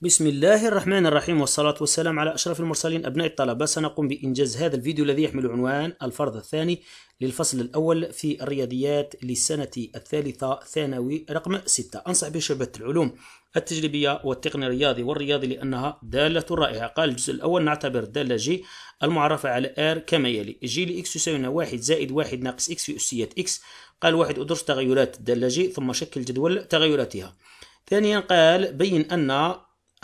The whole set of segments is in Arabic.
بسم الله الرحمن الرحيم والصلاة والسلام على أشرف المرسلين أبناء الطلبة سنقوم بإنجاز هذا الفيديو الذي يحمل عنوان الفرض الثاني للفصل الأول في الرياضيات للسنة الثالثة ثانوي رقم 6 أنصح بشعبة العلوم التجريبية والتقني الرياضي والرياضي لأنها دالة رائعة قال الجزء الأول نعتبر الدالة جي المعرفة على R كما يلي جي لإكس يساوينا واحد زائد واحد ناقص إكس في أسية إكس قال واحد أدرس تغيرات الدالة جي ثم شكل جدول تغيراتها ثانيا قال بين أن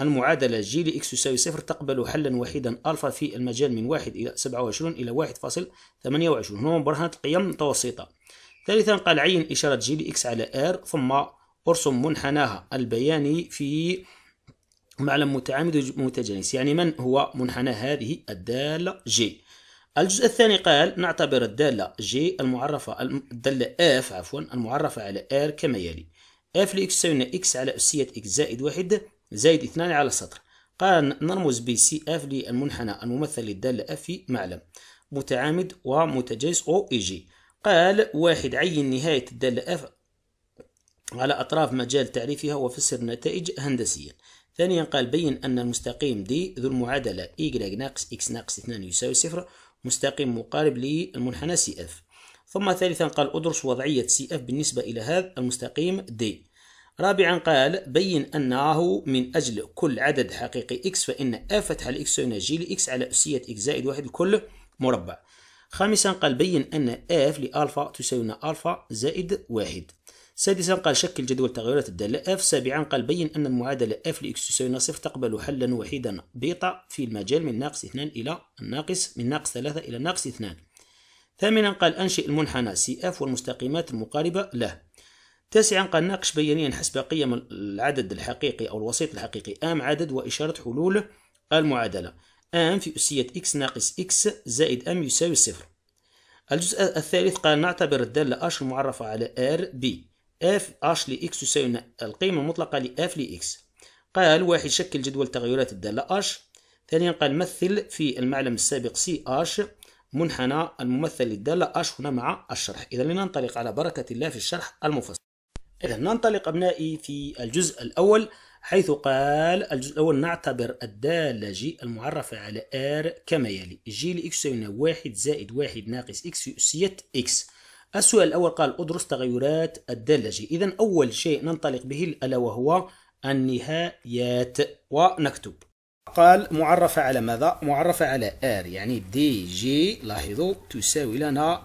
المعادلة جي لإكس يساوي صفر تقبل حلا وحيدا ألفا في المجال من واحد إلى سبعة وعشرون إلى واحد فاصل ثمانية وعشرون هو مبرهنة القيم المتوسطة ثالثا قال عين إشارة جي لإكس على آر ثم أرسم منحناها البياني في معلم متعامد متجانس يعني من هو منحنى هذه الدالة جي الجزء الثاني قال نعتبر الدالة جي المعرفة الدالة اف عفوا المعرفة على ار كما يلي اف لإكس تساوي إكس على أسية إكس زائد واحد زائد اثنان على سطر قال نرمز ب سي اف للمنحنى الممثل للدالة اف في معلم متعامد ومتجانس او اي جي قال واحد عين نهاية الدالة اف على أطراف مجال تعريفها وفسر النتائج هندسيا ثانيا قال بين أن المستقيم دي ذو المعادلة y e ناقص x ناقص 2 يساوي صفر مستقيم مقارب للمنحنى سي اف ثم ثالثا قال أدرس وضعية سي اف بالنسبة إلى هذا المستقيم دي رابعا قال بين أنه من أجل كل عدد حقيقي x فإن a فتح الإكس جي لإكس على أسية x زائد واحد الكل مربع خامسا قال بين أن f لألفا تساوي ألفا زائد واحد سادسا قال شكل جدول تغيرات الدالة f سابعا قال بين أن المعادلة f لإكس تساوي صفر تقبل حلا وحيدا بيطا في المجال من ناقص اثنان إلى الناقص من ناقص ثلاثة إلى ناقص اثنان ثامنا قال أنشئ المنحنى سي اف والمستقيمات المقاربة له تاسعا قال ناقش بيانيا حسب قيم العدد الحقيقي أو الوسيط الحقيقي آم عدد وإشارة حلول المعادلة آم في أسية إكس ناقص إكس زائد آم يساوي صفر الجزء الثالث قال نعتبر الدالة أش المعرفة على آر بي اف اش لاكس تساوي القيمة المطلقة لاف لاكس قال واحد شكل جدول تغيرات الدالة اش ثانيا قال مثل في المعلم السابق سي اش منحنى الممثل للدالة اش هنا مع الشرح إذا لننطلق على بركة الله في الشرح المفصل إذا ننطلق أبنائي في الجزء الأول حيث قال الجزء الأول نعتبر الدالة جي المعرفة على R كما يلي جي لإكس يساوي واحد زائد واحد ناقص إكس في أسية إكس السؤال الأول قال أدرس تغيرات الدالة جي إذا أول شيء ننطلق به ألا وهو النهايات ونكتب قال معرفة على ماذا؟ معرفة على R يعني دي جي لاحظوا تساوي لنا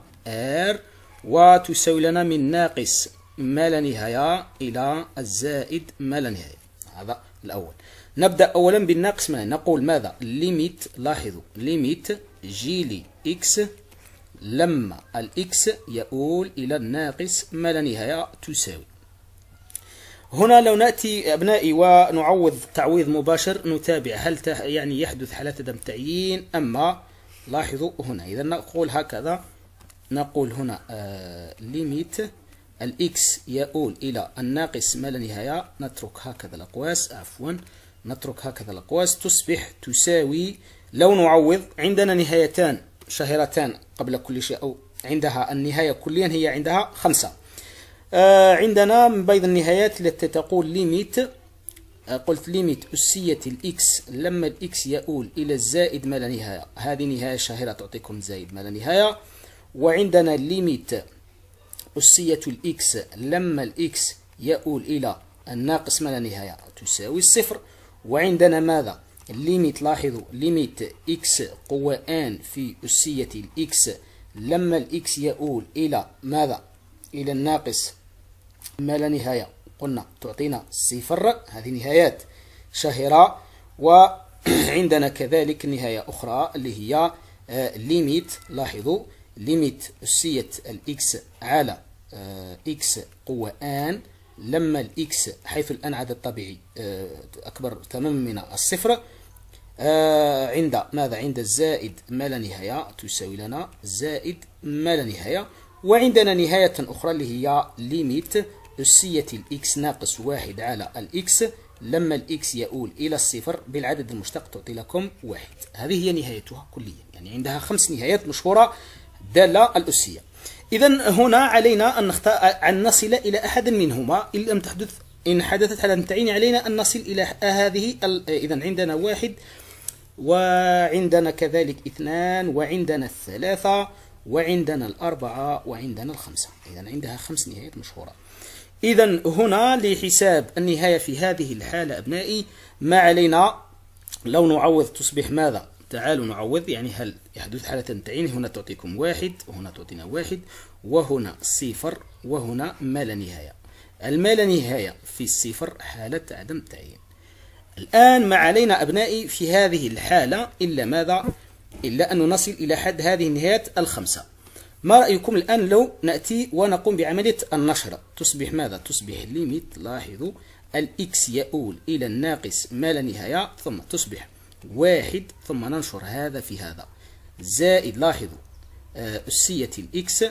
R وتساوي لنا من ناقص ما لا نهاية إلى الزائد ما لا نهاية هذا الأول نبدأ أولا بالناقص ما نقول ماذا ليميت لاحظوا ليميت جيلي إكس لما الإكس يؤول إلى الناقص ما لا نهاية تساوي هنا لو نأتي أبنائي ونعوض تعويض مباشر نتابع هل يعني يحدث حالات عدم تعيين أما لاحظوا هنا إذا نقول هكذا نقول هنا آه ليميت الإكس يؤول إلى الناقص ما لا نهاية نترك هكذا الأقواس عفوا نترك هكذا الأقواس تصبح تساوي لو نعوض عندنا نهايتان شهيرتان قبل كل شيء أو عندها النهاية كليا هي عندها خمسة آه عندنا من بيض النهايات التي تقول ليميت آه قلت ليميت أسية الإكس لما الإكس يؤول إلى الزائد ما لا نهاية هذه نهاية شهيرة تعطيكم زائد ما لا نهاية وعندنا ليميت أسية الإكس لما الإكس يؤول إلى الناقص ما لا نهاية تساوي الصفر وعندنا ماذا؟ ليميت لاحظوا ليميت إكس قوة آن في أسية الإكس لما الإكس يؤول إلى ماذا؟ إلى الناقص ما لا نهاية قلنا تعطينا صفر هذه نهايات شهيرة وعندنا كذلك نهاية أخرى اللي هي ليميت آه، لاحظوا ليميت أسية الإكس على آه، إكس قوة آن لما الإكس حيث الآن عدد طبيعي آه، أكبر تماما من الصفر آه، عند ماذا عند الزائد ما لا نهاية تساوي لنا زائد ما لا نهاية وعندنا نهاية أخرى اللي هي ليميت أسية الإكس ناقص واحد على الإكس لما الإكس يؤول إلى الصفر بالعدد المشتق تعطي لكم واحد هذه هي نهايتها كليا يعني عندها خمس نهايات مشهورة دالة الأسية إذا هنا علينا أن نختار أن نصل إلى أحد منهما إن لم تحدث إن حدثت حالة تعين علينا أن نصل إلى هذه إذا عندنا واحد وعندنا كذلك اثنان وعندنا الثلاثة وعندنا الأربعة وعندنا الخمسة إذا عندها خمس نهايات مشهورة إذا هنا لحساب النهاية في هذه الحالة أبنائي ما علينا لو نعوض تصبح ماذا تعالوا نعوض يعني هل يحدث حالة تعيين هنا تعطيكم واحد وهنا تعطينا واحد وهنا صفر وهنا ما لا نهاية الما لا نهاية في الصفر حالة عدم تعيين الآن ما علينا أبنائي في هذه الحالة إلا ماذا؟ إلا أن نصل إلى حد هذه النهايات الخمسة ما رأيكم الآن لو نأتي ونقوم بعملية النشرة تصبح ماذا؟ تصبح ليميت لاحظوا الإكس يؤول إلى الناقص ما لا نهاية ثم تصبح واحد ثم ننشر هذا في هذا زائد لاحظوا آه، أسية الإكس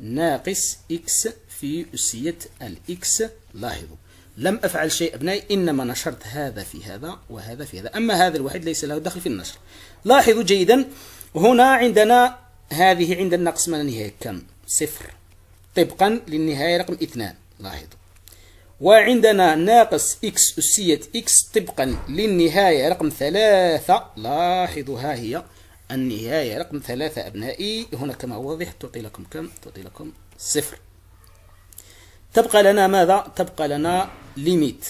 ناقص إكس في أسية الإكس لاحظوا لم أفعل شيء أبنائي إنما نشرت هذا في هذا وهذا في هذا أما هذا الوحيد ليس له دخل في النشر لاحظوا جيدا هنا عندنا هذه عند النقص من النهاية كم صفر طبقا للنهاية رقم اثنان لاحظوا وعندنا ناقص إكس أسية إكس طبقا للنهاية رقم ثلاثة لاحظوا ها هي النهاية رقم ثلاثة أبنائي هنا كما هو واضح تعطي لكم كم؟ تعطي لكم صفر تبقى لنا ماذا؟ تبقى لنا ليميت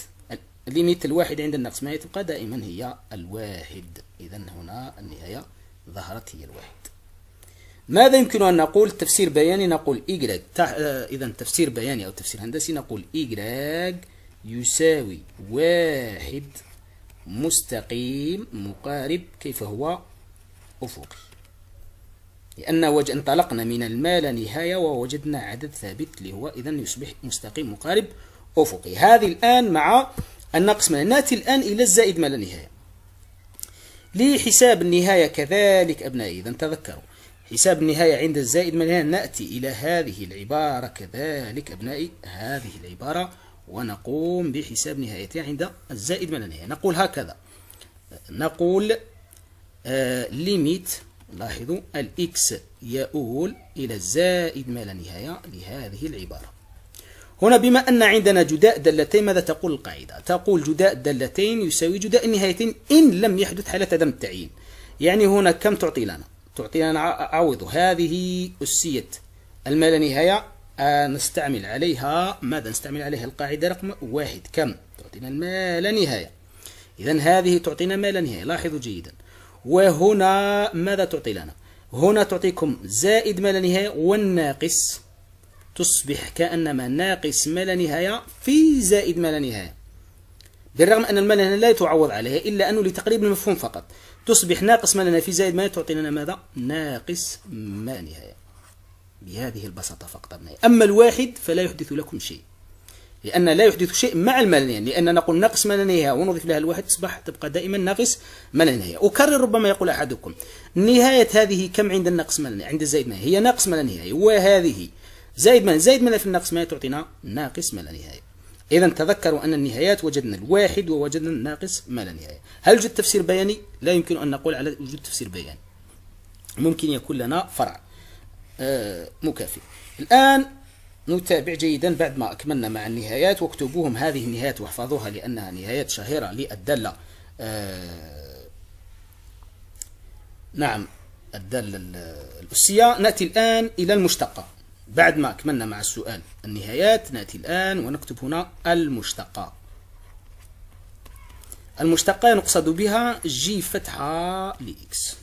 ليميت الواحد عند النقص ما تبقى دائما هي الواحد إذا هنا النهاية ظهرت هي الواحد ماذا يمكن أن نقول تفسير بياني نقول إيجراج إذا تفسير بياني أو تفسير هندسي نقول إيجراج يساوي واحد مستقيم مقارب كيف هو أفقي لأن وجه انطلقنا من الما لا نهاية ووجدنا عدد ثابت اللي هو إذا يصبح مستقيم مقارب أفقي هذه الآن مع النقص من ناتي الآن إلى الزائد ما لا نهاية لحساب النهاية كذلك أبنائي إذا تذكروا حساب النهاية عند الزائد من هنا نأتي إلى هذه العبارة كذلك أبنائي هذه العبارة ونقوم بحساب نهايتها عند الزائد من النهاية نقول هكذا نقول آه ليميت لاحظوا الإكس يؤول إلى الزائد ما لا نهاية لهذه العبارة هنا بما أن عندنا جداء دالتين ماذا تقول القاعدة؟ تقول جداء دالتين يساوي جداء النهايتين إن لم يحدث حالة عدم التعيين يعني هنا كم تعطي لنا؟ تعطينا اعوض هذه أسية المال نهاية آه، نستعمل عليها ماذا نستعمل عليها القاعدة رقم واحد كم تعطينا المال نهاية إذا هذه تعطينا لا نهاية لاحظوا جيدا وهنا ماذا تعطي لنا هنا تعطيكم زائد لا نهاية والناقص تصبح كأنما ناقص ما لا نهاية في زائد ما لا نهاية بالرغم أن المال هنا لا يتعوض عليها إلا أنه لتقريب المفهوم فقط تصبح ناقص ما لنا في زائد ما تعطي لنا ماذا ناقص ما نهاية بهذه البساطة فقط بنهاية. أما الواحد فلا يحدث لكم شيء لأن لا يحدث شيء مع يعني لأن نقول ناقص ما نهاية ونضيف لها الواحد تصبح تبقى دائما ناقص ما نهاية أكرر ربما يقول أحدكم نهاية هذه كم عند الناقص ما عند الزائد ما هي ناقص ما نهاية وهذه زائد ما زائد ما في الناقص ما تعطينا ناقص ما لا نهاية إذا تذكروا أن النهايات وجدنا الواحد ووجدنا الناقص ما لا نهاية هل وجد تفسير بياني؟ لا يمكن أن نقول على وجود تفسير بياني ممكن يكون لنا فرع آه، مكافئ الآن نتابع جيدا بعد ما أكملنا مع النهايات واكتبوهم هذه النهايات واحفظوها لأنها نهايات شهيرة للدالة آه، نعم الدالة الأسية نأتي الآن إلى المشتقة بعد ما كملنا مع السؤال النهايات نأتي الآن ونكتب هنا المشتقة المشتقة نقصد بها جي فتحة لإكس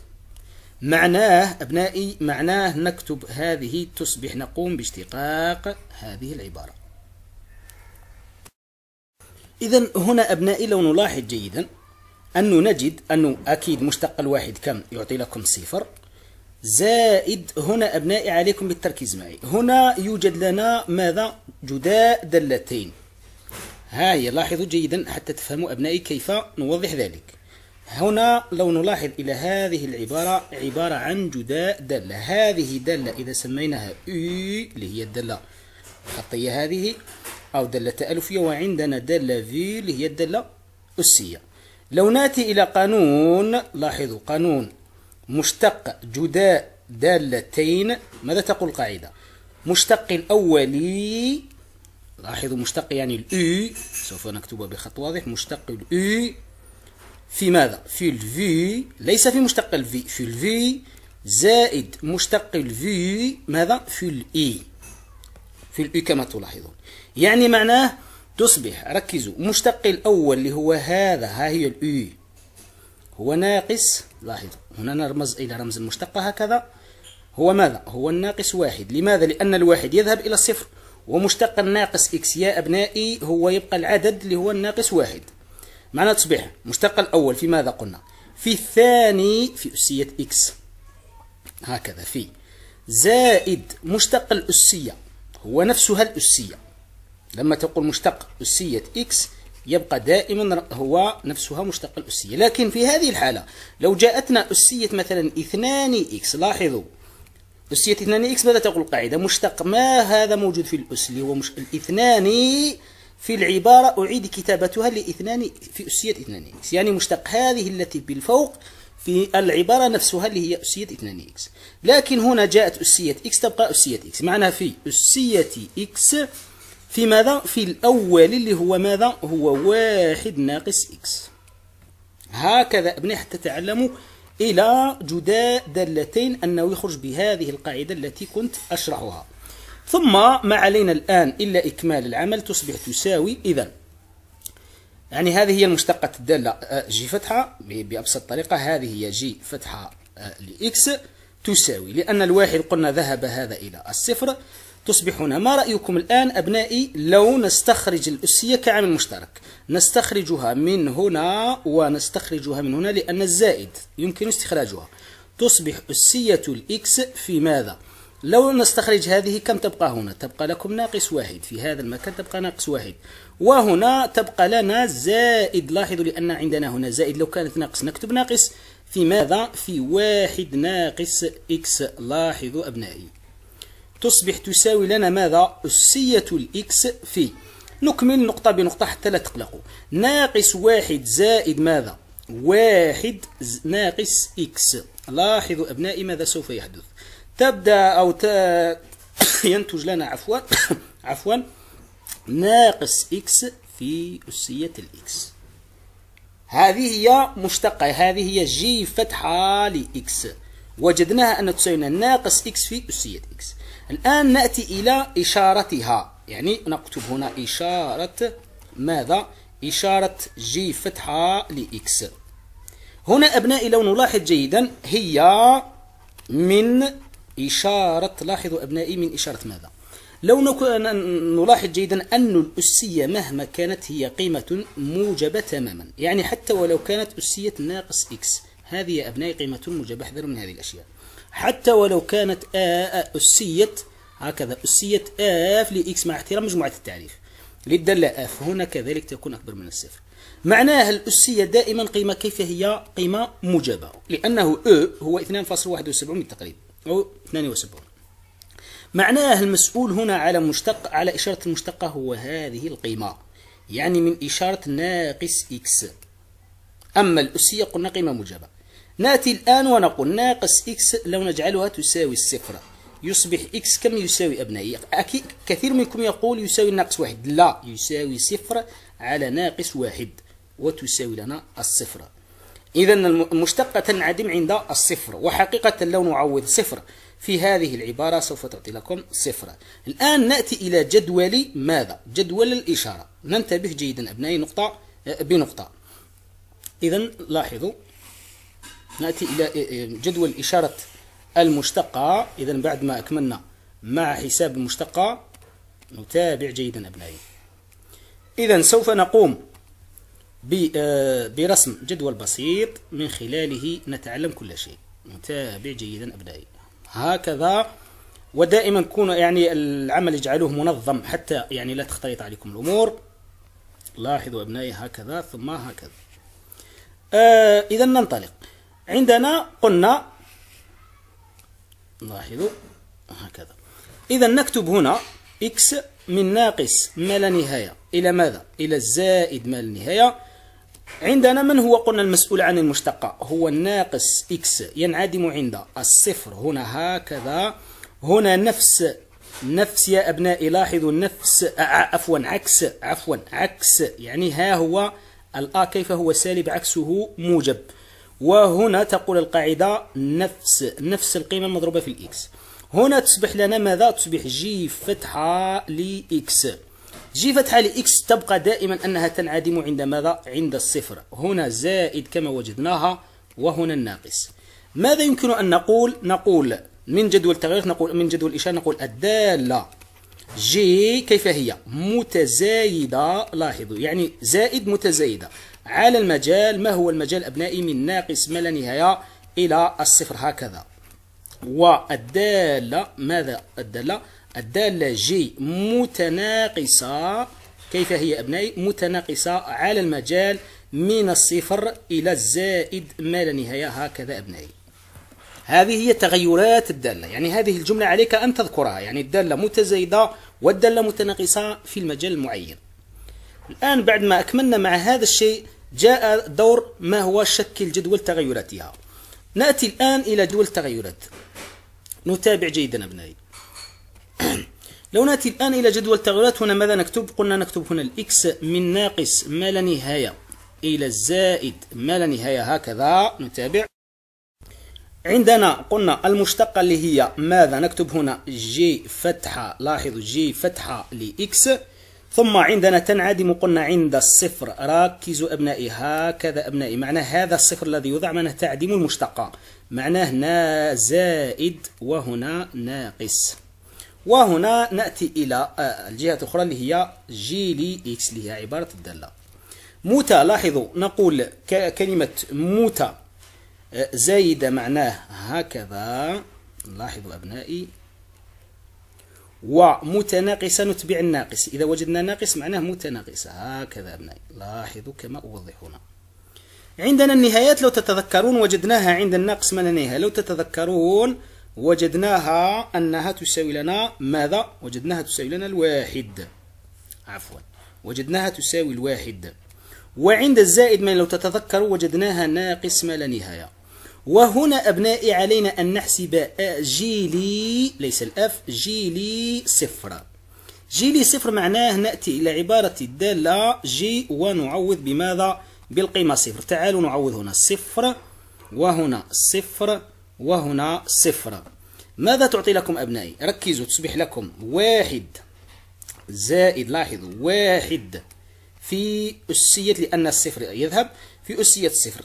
معناه أبنائي معناه نكتب هذه تصبح نقوم باشتقاق هذه العبارة إذا هنا أبنائي لو نلاحظ جيدا أنه نجد أنه أكيد مشتق الواحد كم يعطي لكم صفر زائد هنا أبنائي عليكم بالتركيز معي هنا يوجد لنا ماذا جداء دلتين هاي لاحظوا جيدا حتى تفهموا أبنائي كيف نوضح ذلك هنا لو نلاحظ إلى هذه العبارة عبارة عن جداء دالة هذه دالة إذا سميناها أي اللي هي الدالة الخطية هذه أو دالة تألفية وعندنا دالة في اللي هي الدالة أسية لو ناتي إلى قانون لاحظوا قانون مشتق جداء دالتين ماذا تقول القاعدة مشتق الأولي لاحظوا مشتق يعني الأي e، سوف نكتبها بخط واضح مشتق الأي e. في ماذا في الفي ليس في مشتق الفي في الفي زائد مشتق الفي ماذا في الإي e. في الإي كما تلاحظون يعني معناه تصبح ركزوا مشتق الأول اللي هو هذا ها هي الإي هو ناقص لاحظوا هنا نرمز إلى رمز المشتقة هكذا هو ماذا؟ هو الناقص واحد لماذا؟ لأن الواحد يذهب إلى الصفر ومشتق الناقص إكس يا أبنائي هو يبقى العدد اللي هو الناقص واحد معنى تصبح مشتق الأول في ماذا قلنا؟ في الثاني في أسية إكس هكذا في زائد مشتق الأسية هو نفسها الأسية لما تقول مشتق أسية إكس يبقى دائما هو نفسها مشتقة الأسية لكن في هذه الحالة لو جاءتنا أسية مثلا 2 إكس لاحظوا أسية 2 إكس ماذا تقول القاعدة مشتق ما هذا موجود في الأس اللي هو مش الاثنان في العبارة أعيد كتابتها لاثنان في أسية 2 إكس يعني مشتق هذه التي بالفوق في العبارة نفسها اللي هي أسية 2 إكس لكن هنا جاءت أسية إكس تبقى أسية إكس معناها في أسية إكس في ماذا في الأول اللي هو ماذا هو واحد ناقص إكس هكذا ابني حتى تعلموا إلى جداء دالتين أنه يخرج بهذه القاعدة التي كنت أشرحها ثم ما علينا الآن إلا إكمال العمل تصبح تساوي إذا يعني هذه هي المشتقة الدالة جي أه، فتحة بأبسط طريقة هذه هي جي فتحة أه، لإكس تساوي لأن الواحد قلنا ذهب هذا إلى الصفر تصبحون ما رأيكم الآن أبنائي لو نستخرج الأسية كعامل مشترك نستخرجها من هنا ونستخرجها من هنا لأن الزائد يمكن استخراجها تصبح أسية الإكس في ماذا؟ لو نستخرج هذه كم تبقى هنا؟ تبقى لكم ناقص واحد في هذا المكان تبقى ناقص واحد وهنا تبقى لنا زائد لاحظوا لأن عندنا هنا زائد لو كانت ناقص نكتب ناقص في ماذا؟ في واحد ناقص إكس لاحظوا أبنائي تصبح تساوي لنا ماذا أسية الإكس في نكمل نقطة بنقطة حتى لا تقلقوا ناقص واحد زائد ماذا واحد ناقص إكس لاحظوا أبنائي ماذا سوف يحدث تبدأ أو ت... ينتج لنا عفوا عفوا ناقص إكس في أسية الإكس هذه هي مشتقة هذه هي جي فتحة لإكس وجدناها أن تساوي ناقص إكس في أسية إكس الآن نأتي إلى إشارتها يعني نكتب هنا إشارة ماذا؟ إشارة جي فتحة لإكس هنا أبنائي لو نلاحظ جيدا هي من إشارة لاحظوا أبنائي من إشارة ماذا؟ لو نلاحظ جيدا أن الأسية مهما كانت هي قيمة موجبة تماما يعني حتى ولو كانت أسية ناقص إكس هذه يا أبنائي قيمة موجبة احذروا من هذه الأشياء حتى ولو كانت أسية هكذا أسية آف لإكس مع احترام مجموعة التعريف للدالة آف هنا كذلك تكون أكبر من الصفر معناها الأسية دائما قيمة كيف هي قيمة موجبة لأنه أو هو 2.71 بالتقريب أو 72 معناه المسؤول هنا على مشتق على إشارة المشتقة هو هذه القيمة يعني من إشارة ناقص إكس أما الأسية قلنا قيمة موجبة نأتي الآن ونقول ناقص إكس لو نجعلها تساوي الصفر يصبح إكس كم يساوي أبنائي أكيد كثير منكم يقول يساوي ناقص واحد لا يساوي صفر على ناقص واحد وتساوي لنا الصفر إذا المشتقة تنعدم عند الصفر وحقيقة لو نعوض صفر في هذه العبارة سوف تعطي لكم صفر الآن نأتي إلى جدول ماذا؟ جدول الإشارة ننتبه جيدا أبنائي نقطة آه، بنقطة إذا لاحظوا نأتي إلى إيه، إيه، جدول إشارة المشتقة إذا بعد ما أكملنا مع حساب المشتقة نتابع جيدا أبنائي إذا سوف نقوم آه، برسم جدول بسيط من خلاله نتعلم كل شيء نتابع جيدا أبنائي هكذا ودائما كون يعني العمل اجعلوه منظم حتى يعني لا تختلط عليكم الأمور لاحظوا أبنائي هكذا ثم هكذا آه إذا ننطلق عندنا قلنا لاحظوا هكذا إذا نكتب هنا إكس من ناقص ما لا نهاية إلى ماذا؟ إلى الزائد ما لا نهاية عندنا من هو قلنا المسؤول عن المشتقة هو الناقص إكس ينعدم عند الصفر هنا هكذا هنا نفس نفس يا أبنائي لاحظوا نفس آه، آه، عفوا عكس عفوا عكس يعني ها هو الآ آه، كيف هو سالب عكسه موجب وهنا تقول القاعدة نفس نفس القيمة المضروبة في الإكس هنا تصبح لنا ماذا؟ تصبح جي فتحة لإكس جي فتحة لإكس تبقى دائما أنها تنعدم عند ماذا؟ عند الصفر هنا زائد كما وجدناها وهنا الناقص ماذا يمكن أن نقول؟ نقول من جدول التغيير نقول من جدول الإشارة نقول الدالة جي كيف هي؟ متزايدة لاحظوا يعني زائد متزايدة على المجال ما هو المجال أبنائي من ناقص ما لا نهاية إلى الصفر هكذا والدالة ماذا الدالة الدالة جي متناقصة كيف هي أبنائي متناقصة على المجال من الصفر إلى الزائد ما لا نهاية هكذا أبنائي هذه هي تغيرات الدالة يعني هذه الجملة عليك أن تذكرها يعني الدالة متزايدة والدالة متناقصة في المجال المعين الآن بعد ما أكملنا مع هذا الشيء جاء دور ما هو شكل جدول تغيراتها نأتي الآن إلى جدول التغيرات نتابع جيدا أبنائي لو نأتي الآن إلى جدول التغيرات هنا ماذا نكتب قلنا نكتب هنا الإكس من ناقص ما لا نهاية إلى الزائد ما لا نهاية هكذا نتابع عندنا قلنا المشتقة اللي هي ماذا نكتب هنا جي فتحة لاحظوا جي فتحة لإكس ثم عندنا تنعدم قلنا عند الصفر ركزوا أبنائي هكذا أبنائي معنى هذا الصفر الذي يوضع معناه تعدم المشتقة معناه نا زائد وهنا ناقص وهنا نأتي إلى آه، الجهة الأخرى اللي هي جي لي إكس اللي هي عبارة الدالة متى لاحظوا نقول كلمة متى آه، زايدة معناه هكذا لاحظوا أبنائي ومتناقصة نتبع الناقص إذا وجدنا ناقص معناه متناقصة هكذا أبنائي لاحظوا كما أوضح هنا عندنا النهايات لو تتذكرون وجدناها عند الناقص من النهاية لو تتذكرون وجدناها أنها تساوي لنا ماذا؟ وجدناها تساوي لنا الواحد عفوا وجدناها تساوي الواحد وعند الزائد من لو تتذكروا وجدناها ناقص ما لا نهايه وهنا أبنائي علينا أن نحسب جيلي ليس الأف جيلي صفر جيلي صفر معناه نأتي إلى عبارة الدالة جي ونعوض بماذا؟ بالقيمة صفر تعالوا نعوض هنا صفر وهنا صفر وهنا صفر ماذا تعطي لكم أبنائي؟ ركزوا تصبح لكم واحد زائد لاحظوا واحد في أسية لأن الصفر يذهب في أسية الصفر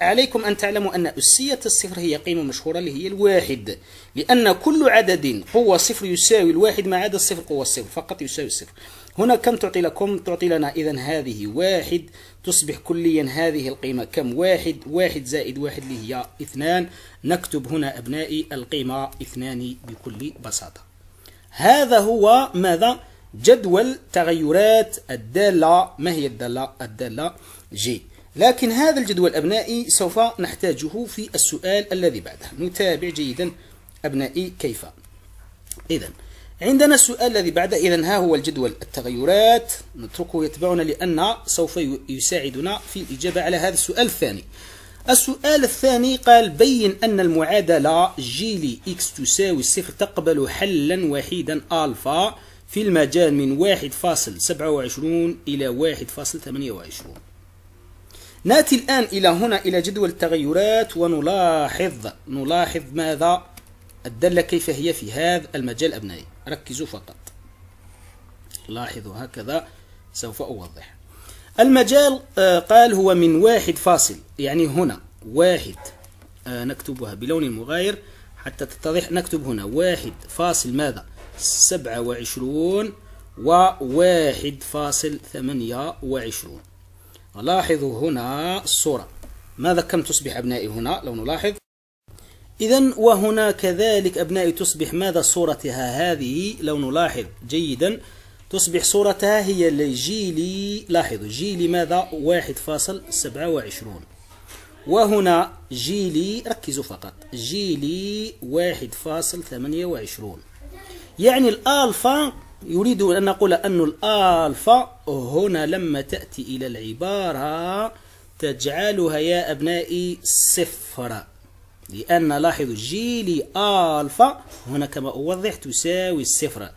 عليكم أن تعلموا أن أسية الصفر هي قيمة مشهورة اللي هي الواحد لأن كل عدد قوة صفر يساوي الواحد ما عدا الصفر قوة الصفر فقط يساوي الصفر هنا كم تعطي لكم تعطي لنا إذا هذه واحد تصبح كليا هذه القيمة كم واحد واحد زائد واحد اللي هي اثنان نكتب هنا أبنائي القيمة اثنان بكل بساطة هذا هو ماذا جدول تغيرات الدالة ما هي الدالة الدالة جي لكن هذا الجدول الأبنائي سوف نحتاجه في السؤال الذي بعده نتابع جيدا أبنائي كيف إذا عندنا السؤال الذي بعده إذا ها هو الجدول التغيرات نتركه يتبعنا لأن سوف يساعدنا في الإجابة على هذا السؤال الثاني السؤال الثاني قال بين أن المعادلة جيلي إكس تساوي صفر تقبل حلا وحيدا ألفا في المجال من 1.27 إلى 1.28 ناتي الآن إلى هنا إلى جدول التغيرات ونلاحظ نلاحظ ماذا الدالة كيف هي في هذا المجال أبنائي ركزوا فقط لاحظوا هكذا سوف أوضح المجال آه، قال هو من واحد فاصل يعني هنا واحد آه، نكتبها بلون مغاير حتى تتضح نكتب هنا واحد فاصل ماذا سبعة وعشرون وواحد فاصل ثمانية وعشرون لاحظوا هنا الصورة ماذا كم تصبح أبنائي هنا لو نلاحظ إذا وهنا كذلك أبنائي تصبح ماذا صورتها هذه لو نلاحظ جيدا تصبح صورتها هي لجيلي لاحظوا جيلي ماذا واحد فاصل سبعة وعشرون وهنا جيلي ركزوا فقط جيلي واحد فاصل ثمانية وعشرون يعني الألفا يريد أن نقول أن الألفا هنا لما تأتي إلى العبارة تجعلها يا أبنائي صفر لأن لاحظوا جيلي ألفا هنا كما أوضح تساوي الصفر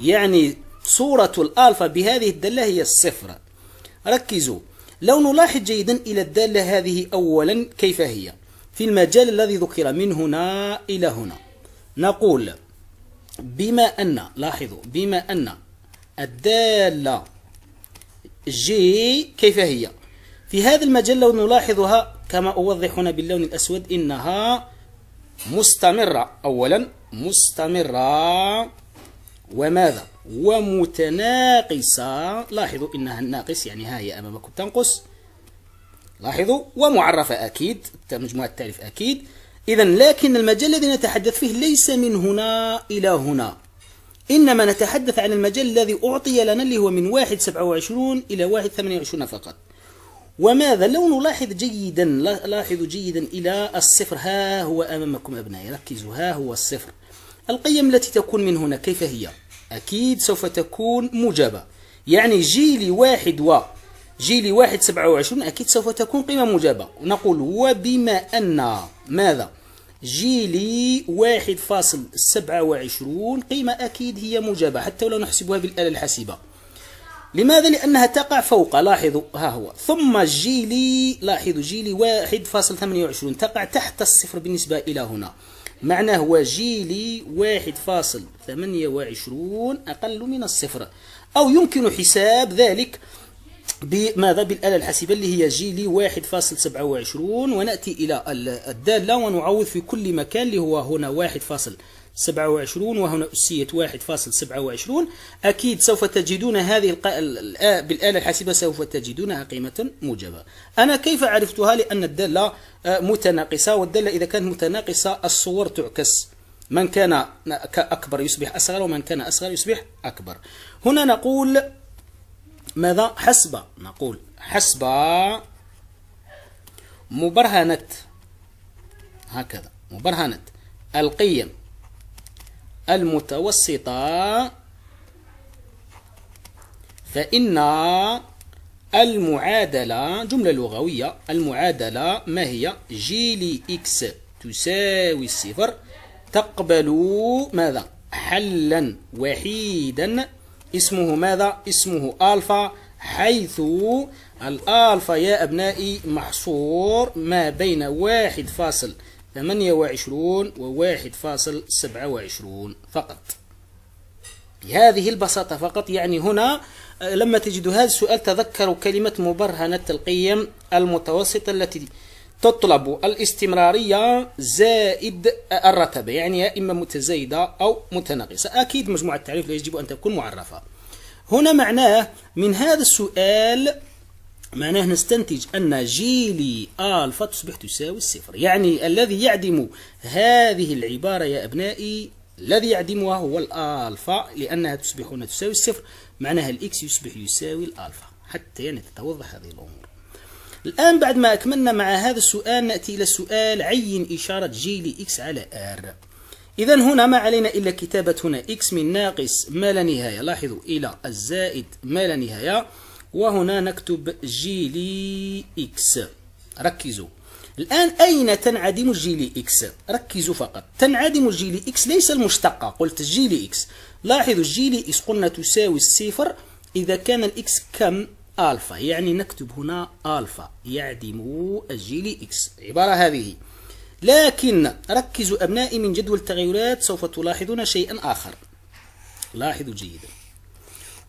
يعني صورة الألفا بهذه الدالة هي الصفر ركزوا لو نلاحظ جيدا إلى الدالة هذه أولا كيف هي في المجال الذي ذكر من هنا إلى هنا نقول بما أن لاحظوا بما أن الدالة جي كيف هي في هذا المجال لو نلاحظها كما أوضح هنا باللون الأسود إنها مستمرة أولا مستمرة وماذا ومتناقصة لاحظوا إنها الناقص يعني ها هي أمامكم تنقص لاحظوا ومعرفة أكيد مجموعة التعريف أكيد إذا لكن المجال الذي نتحدث فيه ليس من هنا إلى هنا إنما نتحدث عن المجال الذي أعطي لنا اللي هو من 1.27 إلى 1.28 فقط وماذا لو نلاحظ جيدا لاحظوا جيدا إلى الصفر ها هو أمامكم أبنائي ركزوا ها هو الصفر القيم التي تكون من هنا كيف هي أكيد سوف تكون موجبة يعني جيلي واحد و جيلي واحد سبعة وعشرون أكيد سوف تكون قيمة موجبة نقول وبما أن ماذا جيلي واحد فاصل سبعة وعشرون قيمة أكيد هي موجبة حتى ولو نحسبها بالآلة الحاسبة لماذا؟ لأنها تقع فوق لاحظوا ها هو ثم جيلي لاحظوا جيلي واحد فاصل ثمانية وعشرون تقع تحت الصفر بالنسبة إلى هنا معناه هو جيلي واحد فاصل ثمانية وعشرون أقل من الصفر أو يمكن حساب ذلك بماذا بالآلة الحاسبة اللي هي جي لي 1.27 ونأتي إلى الدالة ونعوض في كل مكان اللي هو هنا 1.27 وهنا أسية 1.27 أكيد سوف تجدون هذه الق... بالآلة الحاسبة سوف تجدونها قيمة موجبة أنا كيف عرفتها لأن الدالة آه، متناقصة والدالة إذا كانت متناقصة الصور تعكس من كان أكبر يصبح أصغر ومن كان أصغر يصبح أكبر هنا نقول ماذا حسب نقول حسب مبرهنة هكذا مبرهنة القيم المتوسطة فإن المعادلة جملة لغوية المعادلة ما هي جي لي إكس تساوي الصفر تقبل ماذا حلا وحيدا اسمه ماذا اسمه الفا حيث الالفا يا ابنائي محصور ما بين واحد فاصل ثمانية وعشرون وواحد فاصل سبعة وعشرون فقط بهذه البساطة فقط يعني هنا آه، لما تجد هذا السؤال تذكروا كلمة مبرهنة القيم المتوسطة التي تطلب الاستمرارية زائد الرتبة يعني يا إما متزايدة أو متناقصة أكيد مجموعة التعريف لا يجب أن تكون معرفة هنا معناه من هذا السؤال معناه نستنتج أن جيلي ألفا تصبح تساوي الصفر يعني الذي يعدم هذه العبارة يا أبنائي الذي يعدمها هو الألفا لأنها تصبح هنا تساوي الصفر معناها الإكس يصبح يساوي الألفا حتى يعني تتوضح هذه الأمور الآن بعد ما أكملنا مع هذا السؤال نأتي إلى السؤال عين إشارة جي لإكس على آر إذا هنا ما علينا إلا كتابة هنا إكس من ناقص ما لا نهاية لاحظوا إلى الزائد ما لا نهاية وهنا نكتب جي لي إكس ركزوا الآن أين تنعدم جي لي إكس ركزوا فقط تنعدم جي لي إكس ليس المشتقة قلت جي لي إكس لاحظوا جي لي إكس قلنا تساوي الصفر إذا كان الإكس كم الفا يعني نكتب هنا الفا يعدم الجيل اكس عبارة هذه لكن ركزوا ابنائي من جدول التغيرات سوف تلاحظون شيئا اخر لاحظوا جيدا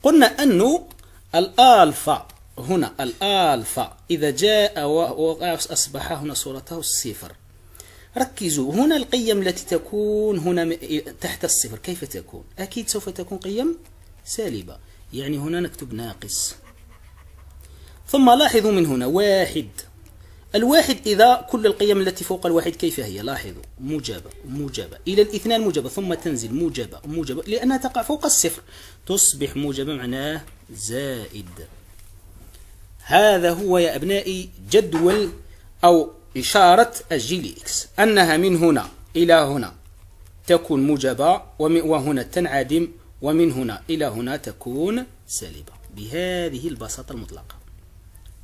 قلنا انه الالفا هنا الالفا اذا جاء واصبح هنا صورته الصفر ركزوا هنا القيم التي تكون هنا تحت الصفر كيف تكون اكيد سوف تكون قيم سالبه يعني هنا نكتب ناقص ثم لاحظوا من هنا واحد الواحد إذا كل القيم التي فوق الواحد كيف هي لاحظوا موجبة موجبة إلى الاثنان موجبة ثم تنزل موجبة موجبة لأنها تقع فوق الصفر تصبح موجبة معناه زائد هذا هو يا أبنائي جدول أو إشارة الجي لإكس أنها من هنا إلى هنا تكون موجبة وهنا تنعدم ومن هنا إلى هنا تكون سالبة بهذه البساطة المطلقة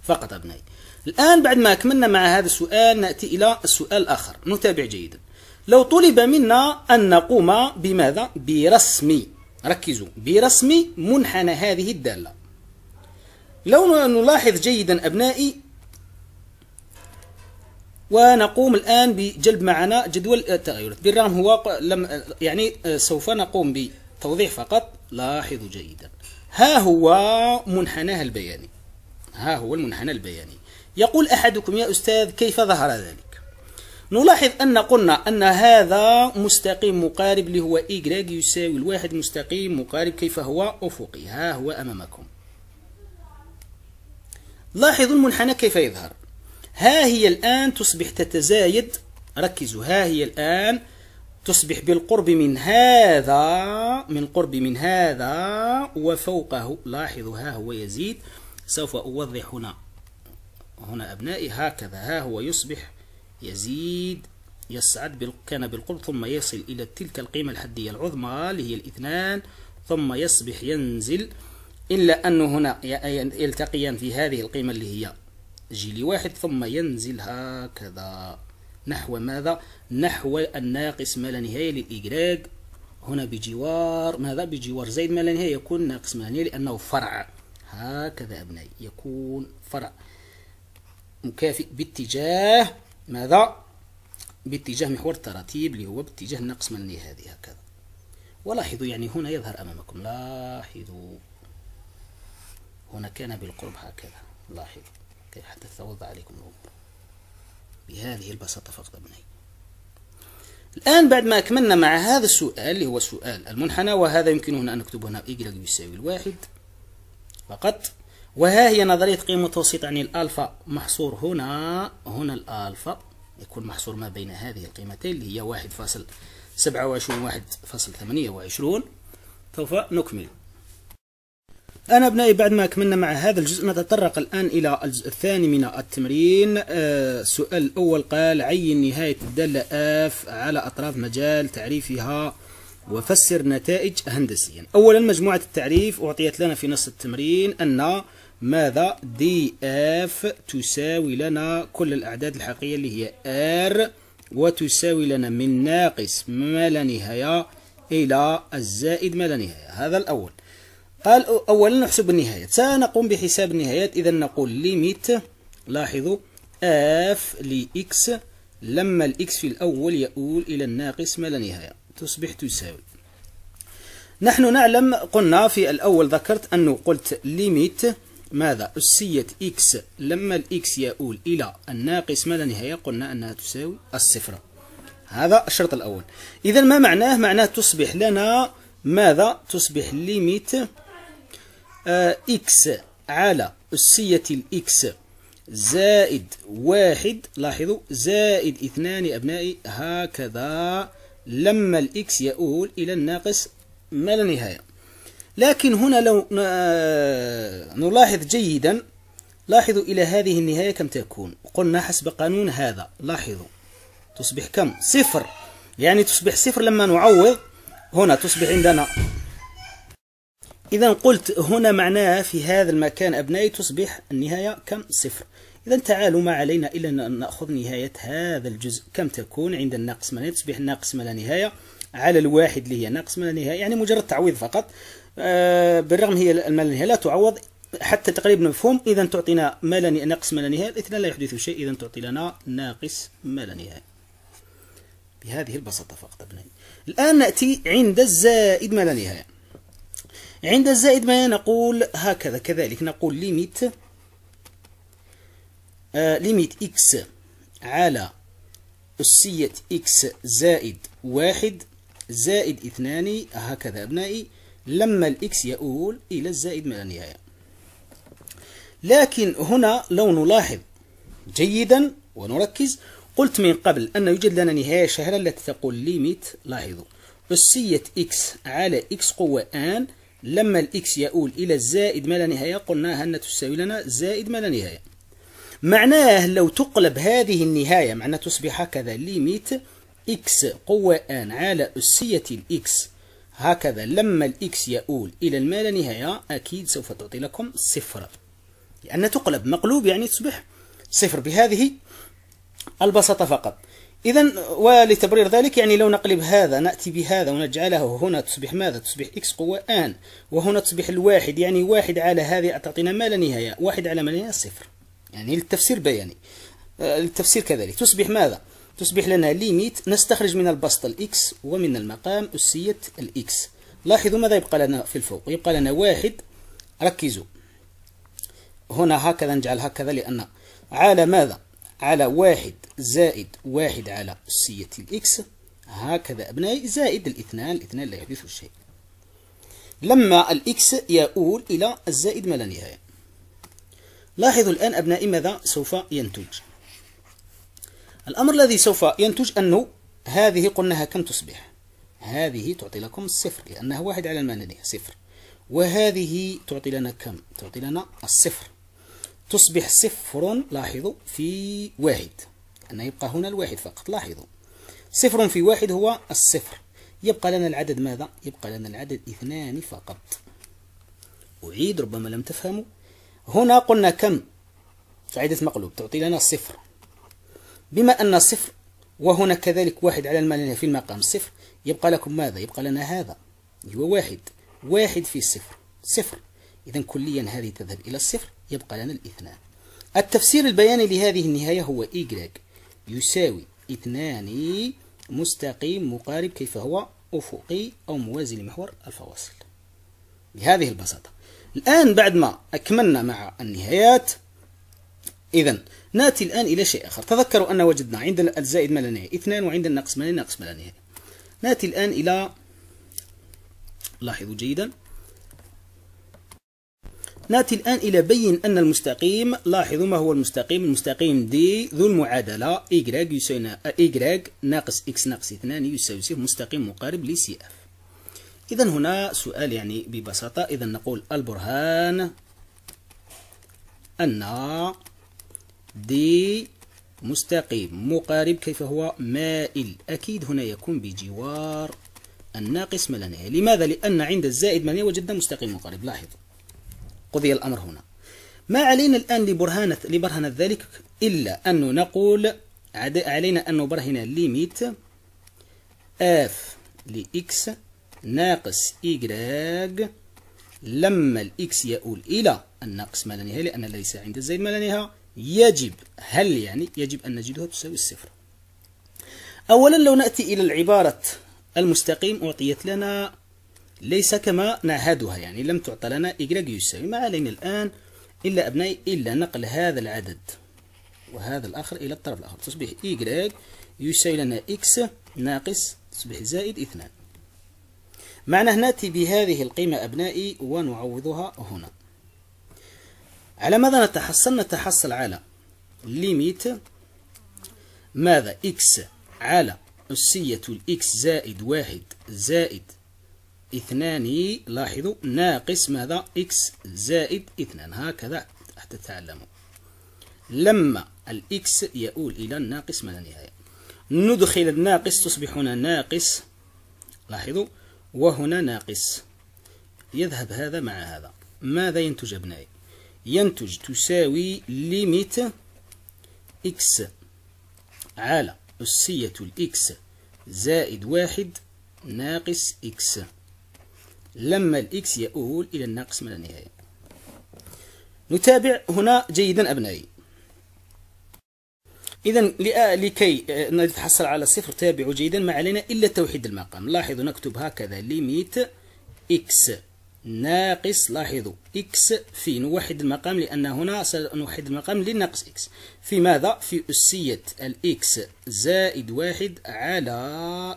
فقط أبنائي الآن بعد ما أكملنا مع هذا السؤال نأتي إلى السؤال الآخر نتابع جيدا لو طلب منا أن نقوم بماذا؟ برسم ركزوا برسم منحنى هذه الدالة لو نلاحظ جيدا أبنائي ونقوم الآن بجلب معنا جدول التغيرات بالرغم هو لم يعني آه، سوف نقوم بتوضيح فقط لاحظوا جيدا ها هو منحناها البياني ها هو المنحنى البياني يقول أحدكم يا أستاذ كيف ظهر ذلك نلاحظ أن قلنا أن هذا مستقيم مقارب اللي هو إيجراج يساوي الواحد مستقيم مقارب كيف هو أفقي ها هو أمامكم لاحظوا المنحنى كيف يظهر ها هي الآن تصبح تتزايد ركزوا ها هي الآن تصبح بالقرب من هذا من قرب من هذا وفوقه لاحظوا ها هو يزيد سوف أوضح هنا هنا أبنائي هكذا ها هو يصبح يزيد يصعد كان بالقرب ثم يصل إلى تلك القيمة الحدية العظمى اللي هي الاثنان ثم يصبح ينزل إلا أنه هنا يلتقيان في هذه القيمة اللي هي جيلي واحد ثم ينزل هكذا نحو ماذا؟ نحو الناقص ما لا نهاية للإجراج هنا بجوار ماذا؟ بجوار زيد ما لا نهاية يكون ناقص ما لا نهاية لأنه فرع هكذا أبنائي يكون فرع مكافئ باتجاه ماذا؟ باتجاه محور التراتيب اللي هو باتجاه النقص من هذه هكذا ولاحظوا يعني هنا يظهر أمامكم لاحظوا هنا كان بالقرب هكذا لاحظوا كيف حتى تتوضع عليكم الأمور بهذه البساطة فقط أبنائي الآن بعد ما أكملنا مع هذا السؤال اللي هو سؤال المنحنى وهذا يمكن هنا أن نكتب هنا إيكغيك يساوي الواحد فقط وها هي نظرية قيم متوسط يعني الألفا محصور هنا هنا الألفا يكون محصور ما بين هذه القيمتين اللي هي واحد فاصل سبعة وعشرون واحد فاصل ثمانية وعشرون سوف نكمل أنا أبنائي بعد ما كملنا مع هذا الجزء نتطرق الآن إلى الجزء الثاني من التمرين السؤال آه، الأول قال عين نهاية الدالة F على أطراف مجال تعريفها وفسر نتائج هندسيا أولا مجموعة التعريف أعطيت لنا في نص التمرين أن ماذا دي اف تساوي لنا كل الأعداد الحقيقية اللي هي ار وتساوي لنا من ناقص ما لا نهاية إلى الزائد ما لا نهاية هذا الأول قال أولا نحسب النهايات سنقوم بحساب النهايات إذا نقول ليميت لاحظوا اف لإكس لما الإكس في الأول يؤول إلى الناقص ما لا نهاية تصبح تساوي نحن نعلم قلنا في الأول ذكرت أنه قلت ليميت ماذا أسية إكس لما الإكس يؤول إلى الناقص ما لا نهاية قلنا أنها تساوي الصفر هذا الشرط الأول إذا ما معناه معناه تصبح لنا ماذا تصبح ليميت آه إكس على أسية الإكس زائد واحد لاحظوا زائد اثنان أبنائي هكذا لما الإكس يؤول إلى الناقص ما لا نهاية لكن هنا لو آه، نلاحظ جيدا لاحظوا إلى هذه النهاية كم تكون قلنا حسب قانون هذا لاحظوا تصبح كم صفر يعني تصبح صفر لما نعوض هنا تصبح عندنا إذا قلت هنا معناه في هذا المكان أبنائي تصبح النهاية كم صفر إذا تعالوا ما علينا إلا أن نأخذ نهاية هذا الجزء كم تكون عند الناقص ما لا تصبح الناقص ما لا نهاية على الواحد اللي هي ناقص ما لا نهاية يعني مجرد تعويض فقط آه، بالرغم هي ما لا نهاية لا تعوض حتى تقريبا مفهوم إذا تعطينا ما لا ناقص ما لا نهاية الاثنان لا يحدث شيء إذا تعطي لنا ناقص ما لا نهاية بهذه البساطة فقط أبنائي الآن نأتي عند الزائد ما لا نهاية عند الزائد ما نقول هكذا كذلك نقول ليميت ليميت آه، إكس على أسية إكس زائد واحد زائد اثنان هكذا أبنائي لما الإكس يؤول إلى الزائد من النهاية لكن هنا لو نلاحظ جيدا ونركز قلت من قبل أن يوجد لنا نهاية شهرة التي تقول ليميت لاحظوا أسية إكس على إكس قوة آن لما الإكس يؤول إلى الزائد ما لا نهاية قلناها أن تساوي لنا زائد ما لا نهاية معناه لو تقلب هذه النهاية معناه تصبح هكذا ليميت إكس قوة آن على أسية الإكس هكذا لما الإكس يؤول إلى الما لا نهاية أكيد سوف تعطي لكم صفر لأن تقلب مقلوب يعني تصبح صفر بهذه البساطة فقط إذا ولتبرير ذلك يعني لو نقلب هذا نأتي بهذا ونجعله هنا تصبح ماذا؟ تصبح إكس قوة آن وهنا تصبح الواحد يعني واحد على هذه تعطينا ما لا نهاية واحد على ما لا نهاية صفر يعني للتفسير بياني آه، للتفسير كذلك تصبح ماذا؟ تصبح لنا ليميت نستخرج من البسط الإكس ومن المقام أسية الإكس لاحظوا ماذا يبقى لنا في الفوق يبقى لنا واحد ركزوا هنا هكذا نجعل هكذا لأن على ماذا على واحد زائد واحد على أسية الإكس هكذا أبنائي زائد الاثنان الاثنان لا يحدث شيء لما الإكس يؤول إلى الزائد ما لا نهاية لاحظوا الآن أبنائي ماذا سوف ينتج الأمر الذي سوف ينتج أنه هذه قلناها كم تصبح هذه تعطي لكم الصفر لأنها واحد على المنانية صفر وهذه تعطي لنا كم تعطي لنا الصفر تصبح صفر لاحظوا في واحد أن يبقى هنا الواحد فقط لاحظوا صفر في واحد هو الصفر يبقى لنا العدد ماذا يبقى لنا العدد اثنان فقط أعيد ربما لم تفهموا هنا قلنا كم سعيدة مقلوب تعطي لنا صفر بما أن صفر وهنا كذلك واحد على المال في المقام صفر يبقى لكم ماذا يبقى لنا هذا هو واحد واحد في صفر صفر إذا كليا هذه تذهب إلى الصفر يبقى لنا الاثنان التفسير البياني لهذه النهاية هو إيجراج يساوي اثنان مستقيم مقارب كيف هو أفقي أو موازي لمحور الفواصل بهذه البساطة الآن بعد ما أكملنا مع النهايات إذا نأتي الآن إلى شيء آخر تذكروا أن وجدنا عند الزائد ما لا نهاية اثنان وعند النقص ما لا ناقص ما لا نهاية نأتي الآن إلى لاحظوا جيدا نأتي الآن إلى بين أن المستقيم لاحظوا ما هو المستقيم المستقيم دي ذو المعادلة y يساوي y ناقص إكس ناقص إثنان يساوي مستقيم مقارب لسي اف إذا هنا سؤال يعني ببساطة إذا نقول البرهان أن دي مستقيم مقارب كيف هو مائل أكيد هنا يكون بجوار الناقص ما لا نهاية لماذا؟ لأن عند الزائد ما لا وجدنا مستقيم مقارب لاحظ قضي الأمر هنا ما علينا الآن لبرهانة لبرهنة ذلك إلا أن نقول علينا أن نبرهن ليميت اف لإكس ناقص إيجراج لما الإكس يؤول إلى الناقص ما لا نهاية لأن ليس عند الزائد ما لا نهاية يجب هل يعني يجب أن نجدها تساوي الصفر أولا لو نأتي إلى العبارة المستقيم أعطيت لنا ليس كما نعهدها يعني لم تعطى لنا إجراج يساوي ما علينا الآن إلا أبنائي إلا نقل هذا العدد وهذا الآخر إلى الطرف الآخر تصبح إيجراج يساوي لنا إكس ناقص تصبح زائد اثنان معناه نأتي بهذه القيمة أبنائي ونعوضها هنا على ماذا نتحصل؟ نتحصل على ليميت ماذا إكس على أسية الإكس زائد واحد زائد اثنان لاحظوا ناقص ماذا إكس زائد اثنان هكذا حتى تعلموا لما الإكس يؤول إلى الناقص ما لا نهاية ندخل الناقص تصبح هنا ناقص لاحظوا وهنا ناقص يذهب هذا مع هذا ماذا ينتج أبنائي ينتج تساوي ليميت إكس على أسية الإكس زائد واحد ناقص إكس لما الإكس يؤول إلى الناقص من النهاية نتابع هنا جيدا أبنائي إذا لكي آه، نتحصل على صفر تابع جيدا ما علينا إلا توحيد المقام لاحظوا نكتب هكذا ليميت إكس ناقص لاحظوا إكس في نوحد المقام لأن هنا سنوحد المقام لناقص إكس في ماذا؟ في أسية الإكس زائد واحد على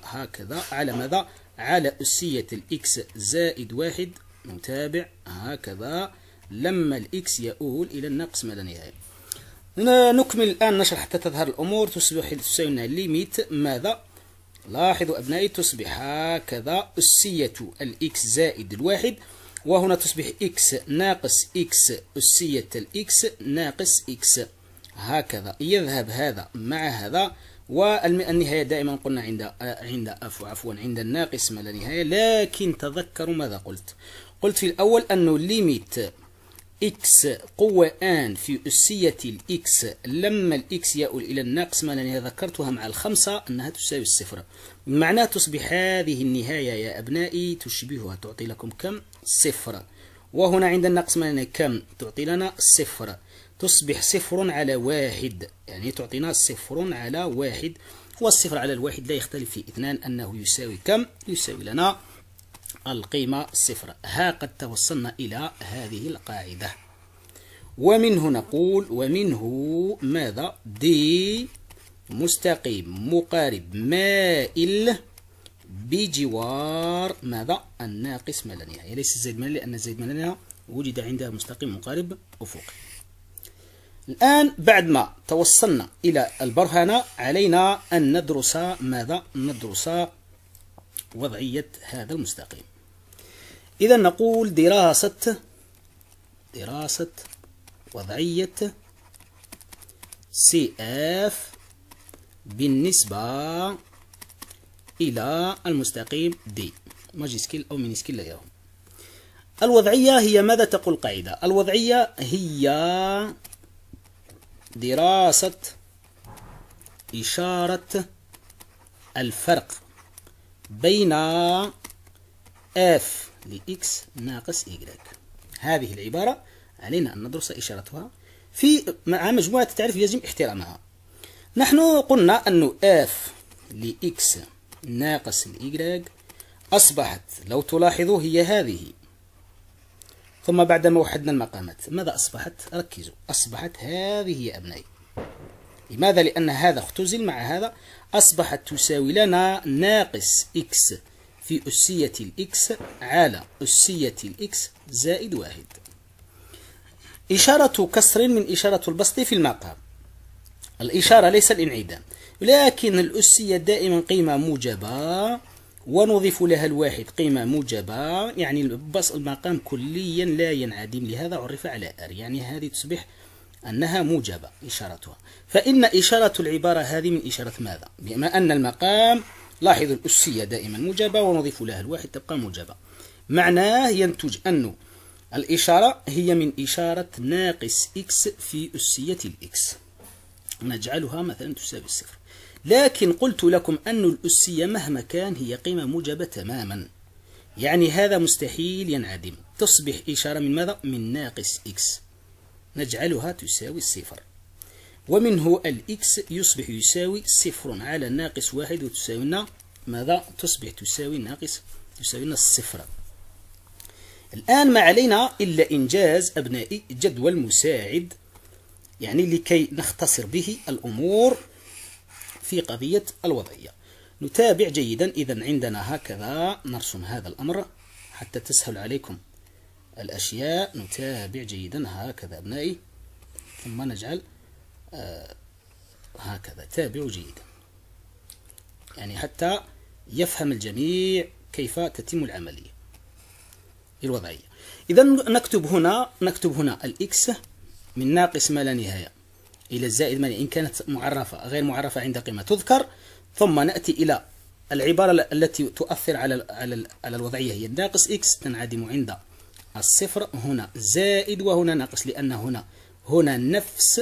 هكذا على ماذا؟ على أسية الإكس زائد واحد نتابع هكذا لما الإكس يؤول إلى النقص ما لا نهاية نكمل الآن نشرح حتى تظهر الأمور تصبح تساوينا ليميت ماذا لاحظوا أبنائي تصبح هكذا أسية الإكس زائد الواحد وهنا تصبح إكس ناقص إكس أسية الإكس ناقص إكس هكذا يذهب هذا مع هذا والنهاية دائما قلنا عند عند عفوا عند الناقص ما لا نهاية لكن تذكروا ماذا قلت قلت في الأول أنه ليميت إكس قوة آن في أسية الإكس لما الإكس يؤول إلى الناقص ما لأني ذكرتها مع الخمسة أنها تساوي الصفر معناه تصبح هذه النهاية يا أبنائي تشبهها تعطي لكم كم؟ صفر وهنا عند الناقص ما لنا كم؟ تعطي لنا صفر تصبح صفر على واحد يعني تعطينا صفر على واحد والصفر على الواحد لا يختلف في اثنان أنه يساوي كم؟ يساوي لنا القيمة صفر ها قد توصلنا إلى هذه القاعدة ومنه نقول ومنه ماذا دي مستقيم مقارب مائل بجوار ماذا الناقص ما لا نهاية ليس زائد ما لأن زائد ما لا نهاية وجد عندها مستقيم مقارب أفقي الآن بعد ما توصلنا إلى البرهنة علينا أن ندرس ماذا ندرس وضعية هذا المستقيم إذا نقول دراسة دراسة وضعية سي اف بالنسبة إلى المستقيم دي ماجيسكيل أو مينيسكيل غيره الوضعية هي ماذا تقول القاعدة؟ الوضعية هي دراسة إشارة الفرق بين F لإكس ناقص y هذه العبارة علينا أن ندرس إشارتها في مع مجموعة التعريف يجب احترامها نحن قلنا أن اف لإكس ناقص y أصبحت لو تلاحظوا هي هذه ثم بعدما وحدنا المقامات ماذا أصبحت؟ ركزوا أصبحت هذه يا أبنائي لماذا؟ لأن هذا اختزل مع هذا أصبحت تساوي لنا ناقص إكس في أسية الإكس على أسية الإكس زائد واحد إشارة كسر من إشارة البسط في المقام الإشارة ليس الانعدام لكن الأسية دائما قيمة موجبة ونضيف لها الواحد قيمة موجبة يعني البسط المقام كليا لا ينعدم لهذا عرف على ار يعني هذه تصبح أنها موجبة إشارتها فإن إشارة العبارة هذه من إشارة ماذا؟ بما أن المقام لاحظوا الأسية دائما موجبه ونضيف لها الواحد تبقى موجبه معناه ينتج أن الإشارة هي من إشارة ناقص إكس في أسية الإكس نجعلها مثلا تساوي الصفر لكن قلت لكم أن الأسية مهما كان هي قيمة موجبة تماما يعني هذا مستحيل ينعدم تصبح إشارة من ماذا؟ من ناقص إكس نجعلها تساوي الصفر ومنه الإكس يصبح يساوي صفر على ناقص واحد وتساوي لنا ماذا تصبح تساوي ناقص تساوي لنا الصفر الآن ما علينا إلا إنجاز أبنائي جدول مساعد يعني لكي نختصر به الأمور في قضية الوضعية نتابع جيدا إذا عندنا هكذا نرسم هذا الأمر حتى تسهل عليكم الأشياء نتابع جيدا هكذا أبنائي ثم نجعل آه، هكذا تابعوا جيدا يعني حتى يفهم الجميع كيف تتم العملية الوضعية إذا نكتب هنا نكتب هنا الإكس من ناقص ما لا نهاية إلى الزائد ما إن كانت معرفة غير معرفة عند قيمة تذكر ثم نأتي إلى العبارة التي تؤثر على على الوضعية هي ناقص إكس تنعدم عند الصفر هنا زائد وهنا ناقص لأن هنا هنا نفس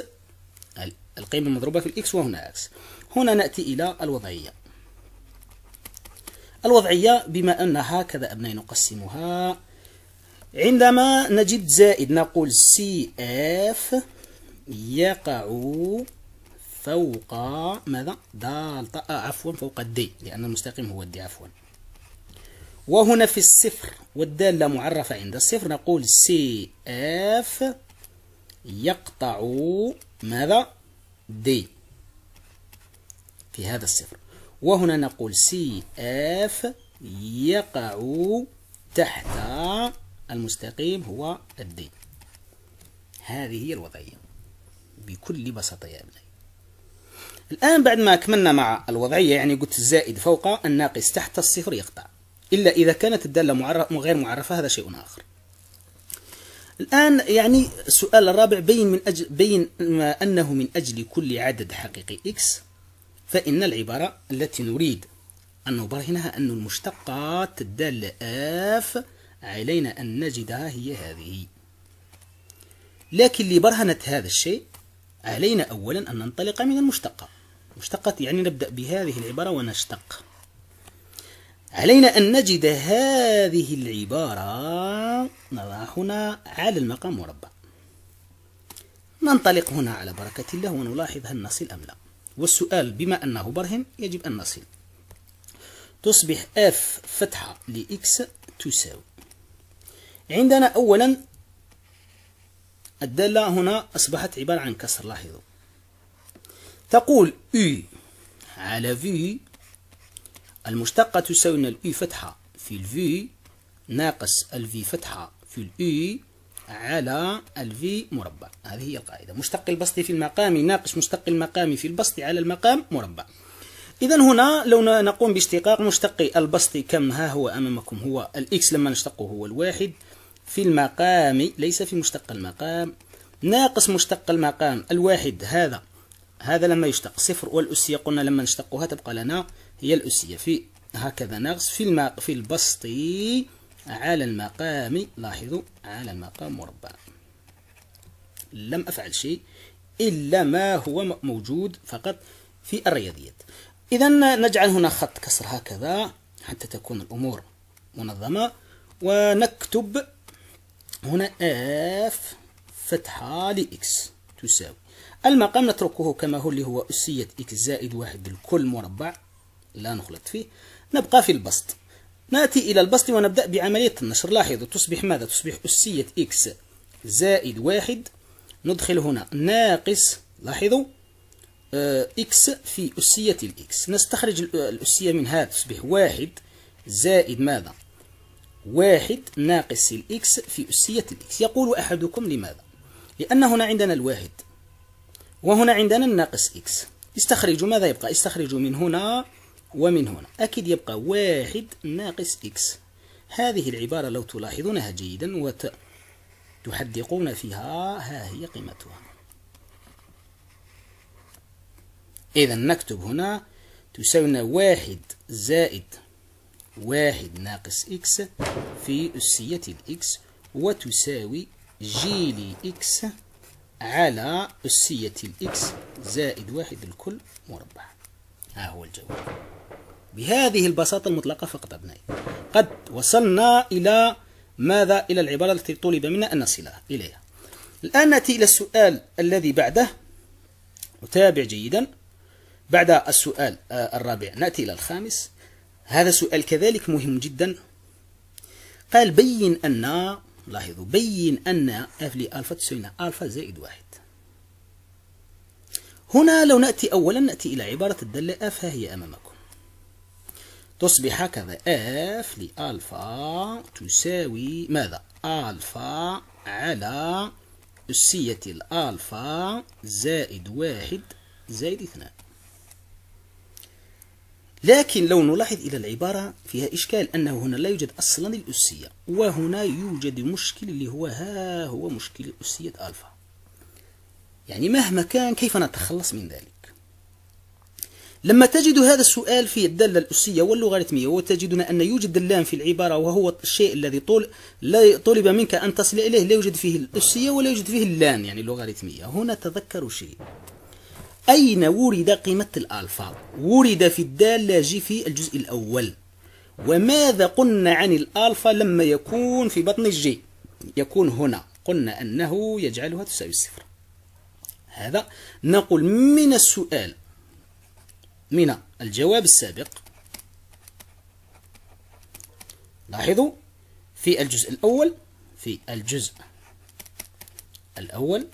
القيمة المضروبة في الإكس وهنا إكس هنا نأتي إلى الوضعية الوضعية بما أن هكذا أبناء نقسمها عندما نجد زائد نقول سي اف يقع فوق ماذا دالتا آه عفوا فوق الدي لأن المستقيم هو الدي عفوا وهنا في الصفر والدالة معرفة عند الصفر نقول سي اف يقطع ماذا دي في هذا الصفر وهنا نقول سي اف يقع تحت المستقيم هو الدي هذه هي الوضعية بكل بساطة يا ابني الآن بعد ما أكملنا مع الوضعية يعني قلت الزائد فوق الناقص تحت الصفر يقطع إلا إذا كانت الدالة معرف غير معرفة هذا شيء آخر الآن يعني السؤال الرابع بين من أجل بين ما أنه من أجل كل عدد حقيقي x فإن العبارة التي نريد أن نبرهنها أن المشتقات الدالة f علينا أن نجدها هي هذه لكن لبرهنة هذا الشيء علينا أولا أن ننطلق من المشتقة مشتقة يعني نبدأ بهذه العبارة ونشتق علينا أن نجد هذه العبارة نضع هنا على المقام مربع ننطلق هنا على بركة الله ونلاحظ هل نصل أم لا والسؤال بما أنه برهن يجب أن نصل تصبح اف فتحة لإكس تساوي عندنا أولا الدالة هنا أصبحت عبارة عن كسر لاحظوا تقول U على V المشتقة تساوي الأو فتحة في الفي ناقص الفي فتحة في U e على الفي مربع هذه هي القاعدة مشتق البسط في المقام ناقص مشتق المقام في البسط على المقام مربع إذا هنا لو نقوم باشتقاق مشتق البسط كم ها هو أمامكم هو الإكس لما نشتقه هو الواحد في المقام ليس في مشتق المقام ناقص مشتق المقام الواحد هذا هذا لما يشتق صفر والأسية قلنا لما نشتقها تبقى لنا هي الأسية في هكذا نغص في الماء في البسط على المقام لاحظوا على المقام مربع لم أفعل شيء إلا ما هو موجود فقط في الرياضيات إذا نجعل هنا خط كسر هكذا حتى تكون الأمور منظمة ونكتب هنا اف فتحة لإكس تساوي المقام نتركه كما هو اللي هو أسية إكس زائد واحد الكل مربع لا نخلط فيه نبقى في البسط نأتي إلى البسط ونبدأ بعملية النشر لاحظوا تصبح ماذا تصبح أسية إكس زائد واحد ندخل هنا ناقص لاحظوا آه، إكس في أسية الإكس نستخرج آه، الأسية من هذا تصبح واحد زائد ماذا واحد ناقص الإكس في أسية الإكس يقول أحدكم لماذا لأن هنا عندنا الواحد وهنا عندنا الناقص إكس استخرجوا ماذا يبقى استخرجوا من هنا ومن هنا أكيد يبقى واحد ناقص إكس هذه العبارة لو تلاحظونها جيدا وتحدقون فيها ها هي قيمتها إذا نكتب هنا تساوينا واحد زائد واحد ناقص إكس في أسية الإكس وتساوي جيلي x إكس على أسية الإكس زائد واحد الكل مربع ها هو الجواب بهذه البساطة المطلقة فقط أبنائي قد وصلنا إلى ماذا إلى العبارة التي طلب منا أن نصل إليها الآن نأتي إلى السؤال الذي بعده وتابع جيدا بعد السؤال آه، الرابع نأتي إلى الخامس هذا سؤال كذلك مهم جدا قال بين أن لاحظوا بين أن اف لألفا تساوي ألفا زائد واحد هنا لو نأتي أولا نأتي إلى عبارة الدالة اف ها هي أمامكم تصبح هكذا اف لألفا تساوي ماذا؟ ألفا على أسية الألفا زائد واحد زائد اثنان لكن لو نلاحظ إلى العبارة فيها إشكال أنه هنا لا يوجد أصلا الأسية وهنا يوجد مشكل اللي هو ها هو مشكل أسية ألفا يعني مهما كان كيف نتخلص من ذلك لما تجد هذا السؤال في الدالة الأسية واللوغاريتمية وتجدنا أن يوجد اللام في العبارة وهو الشيء الذي طول لا طلب منك أن تصل إليه لا يوجد فيه الأسية ولا يوجد فيه اللام يعني اللوغاريتمية هنا تذكروا شيء أين ورد قيمة الألفاظ ورد في الدالة جي في الجزء الأول وماذا قلنا عن الألفا لما يكون في بطن الجي يكون هنا قلنا أنه يجعلها تساوي الصفر هذا نقول من السؤال من الجواب السابق لاحظوا في الجزء الأول في الجزء الأول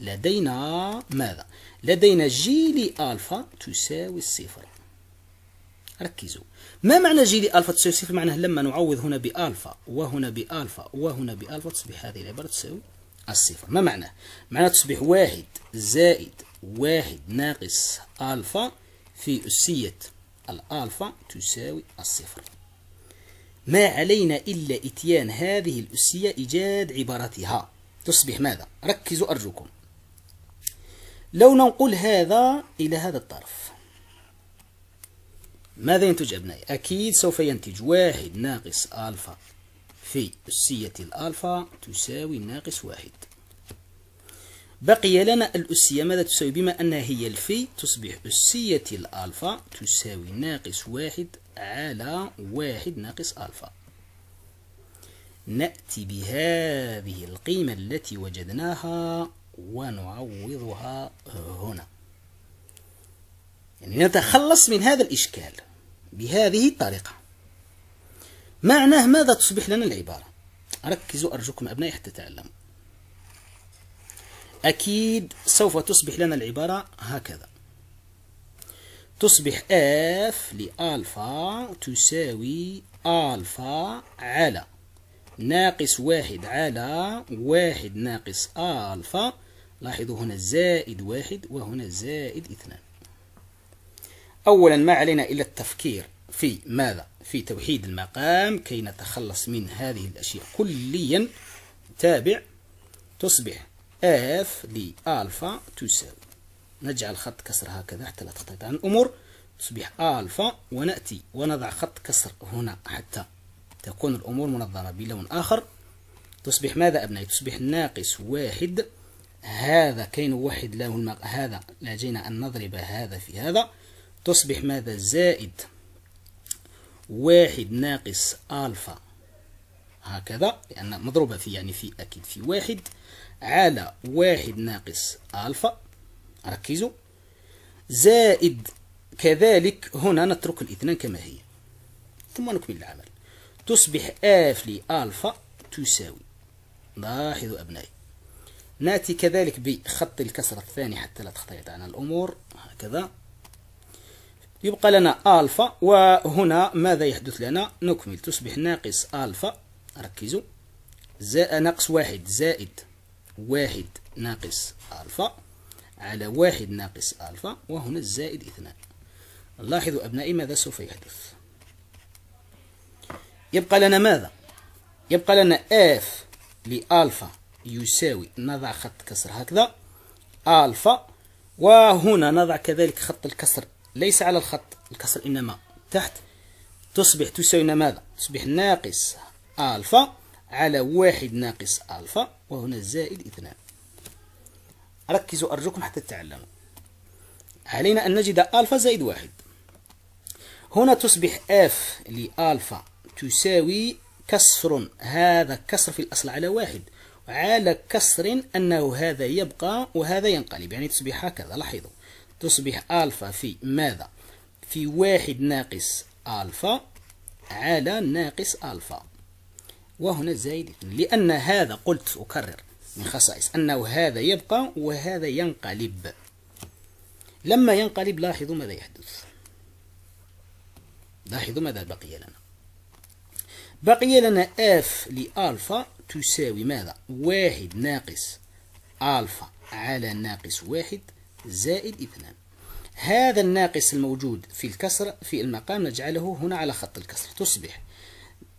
لدينا ماذا؟ لدينا جي ألفا تساوي الصفر ركزوا ما معنى جي ألفا تساوي الصفر؟ معناه لما نعوض هنا بألفا وهنا بألفا وهنا بألفا تصبح هذه العبارة تساوي الصفر ما معناه؟ معناه تصبح واحد زائد واحد ناقص ألفا في أسية الألفا تساوي الصفر ما علينا إلا إتيان هذه الأسية إيجاد عبارتها تصبح ماذا؟ ركزوا أرجوكم لو ننقل هذا إلى هذا الطرف ماذا ينتج أبنائي؟ أكيد سوف ينتج واحد ناقص ألفا في أسية الألفا تساوي ناقص واحد بقي لنا الأسية ماذا تساوي بما أنها هي الفي تصبح أسية الألفا تساوي ناقص واحد على واحد ناقص ألفا نأتي بهذه القيمة التي وجدناها ونعوضها هنا يعني نتخلص من هذا الإشكال بهذه الطريقة معناه ماذا تصبح لنا العبارة ركزوا أرجوكم أبنائي حتى تعلموا أكيد سوف تصبح لنا العبارة هكذا تصبح F لألفا تساوي ألفا على ناقص واحد على واحد ناقص ألفا لاحظوا هنا زائد واحد وهنا زائد اثنان أولا ما علينا إلا التفكير في ماذا؟ في توحيد المقام كي نتخلص من هذه الأشياء كليا تابع تصبح اف لألفا تساوي نجعل خط كسر هكذا حتى لا تختلط عن الأمور تصبح ألفا ونأتي ونضع خط كسر هنا حتى تكون الأمور منظمة بلون آخر تصبح ماذا أبنائي تصبح ناقص واحد هذا كاين واحد له المق... هذا لجينا أن نضرب هذا في هذا تصبح ماذا زائد واحد ناقص ألفا هكذا لأن مضروبة في يعني في أكيد في واحد على واحد ناقص ألفا ركزوا زائد كذلك هنا نترك الاثنان كما هي ثم نكمل العمل تصبح آف لألفا تساوي لاحظوا أبنائي نأتي كذلك بخط الكسر الثاني حتى لا تختلط عن الأمور هكذا يبقى لنا ألفا وهنا ماذا يحدث لنا نكمل تصبح ناقص ألفا ركزوا ناقص واحد زائد واحد ناقص ألفا على واحد ناقص ألفا وهنا الزائد اثنان لاحظوا أبنائي ماذا سوف يحدث يبقى لنا ماذا يبقى لنا اف لألفا يساوي نضع خط كسر هكذا ألفا وهنا نضع كذلك خط الكسر ليس على الخط الكسر إنما تحت تصبح تساوي ماذا تصبح ناقص ألفا على واحد ناقص ألفا وهنا زائد اثنان ركزوا أرجوكم حتى تتعلموا علينا أن نجد ألفا زائد واحد هنا تصبح اف لألفا تساوي كسر هذا كسر في الأصل على واحد على كسر أنه هذا يبقى وهذا ينقلب يعني تصبح هكذا لاحظوا تصبح ألفا في ماذا في واحد ناقص ألفا على ناقص ألفا وهنا الزايد لأن هذا قلت أكرر من خصائص أنه هذا يبقى وهذا ينقلب لما ينقلب لاحظوا ماذا يحدث لاحظوا ماذا بقي لنا بقي لنا اف لألفا تساوي ماذا واحد ناقص ألفا على ناقص واحد زائد اثنان هذا الناقص الموجود في الكسر في المقام نجعله هنا على خط الكسر تصبح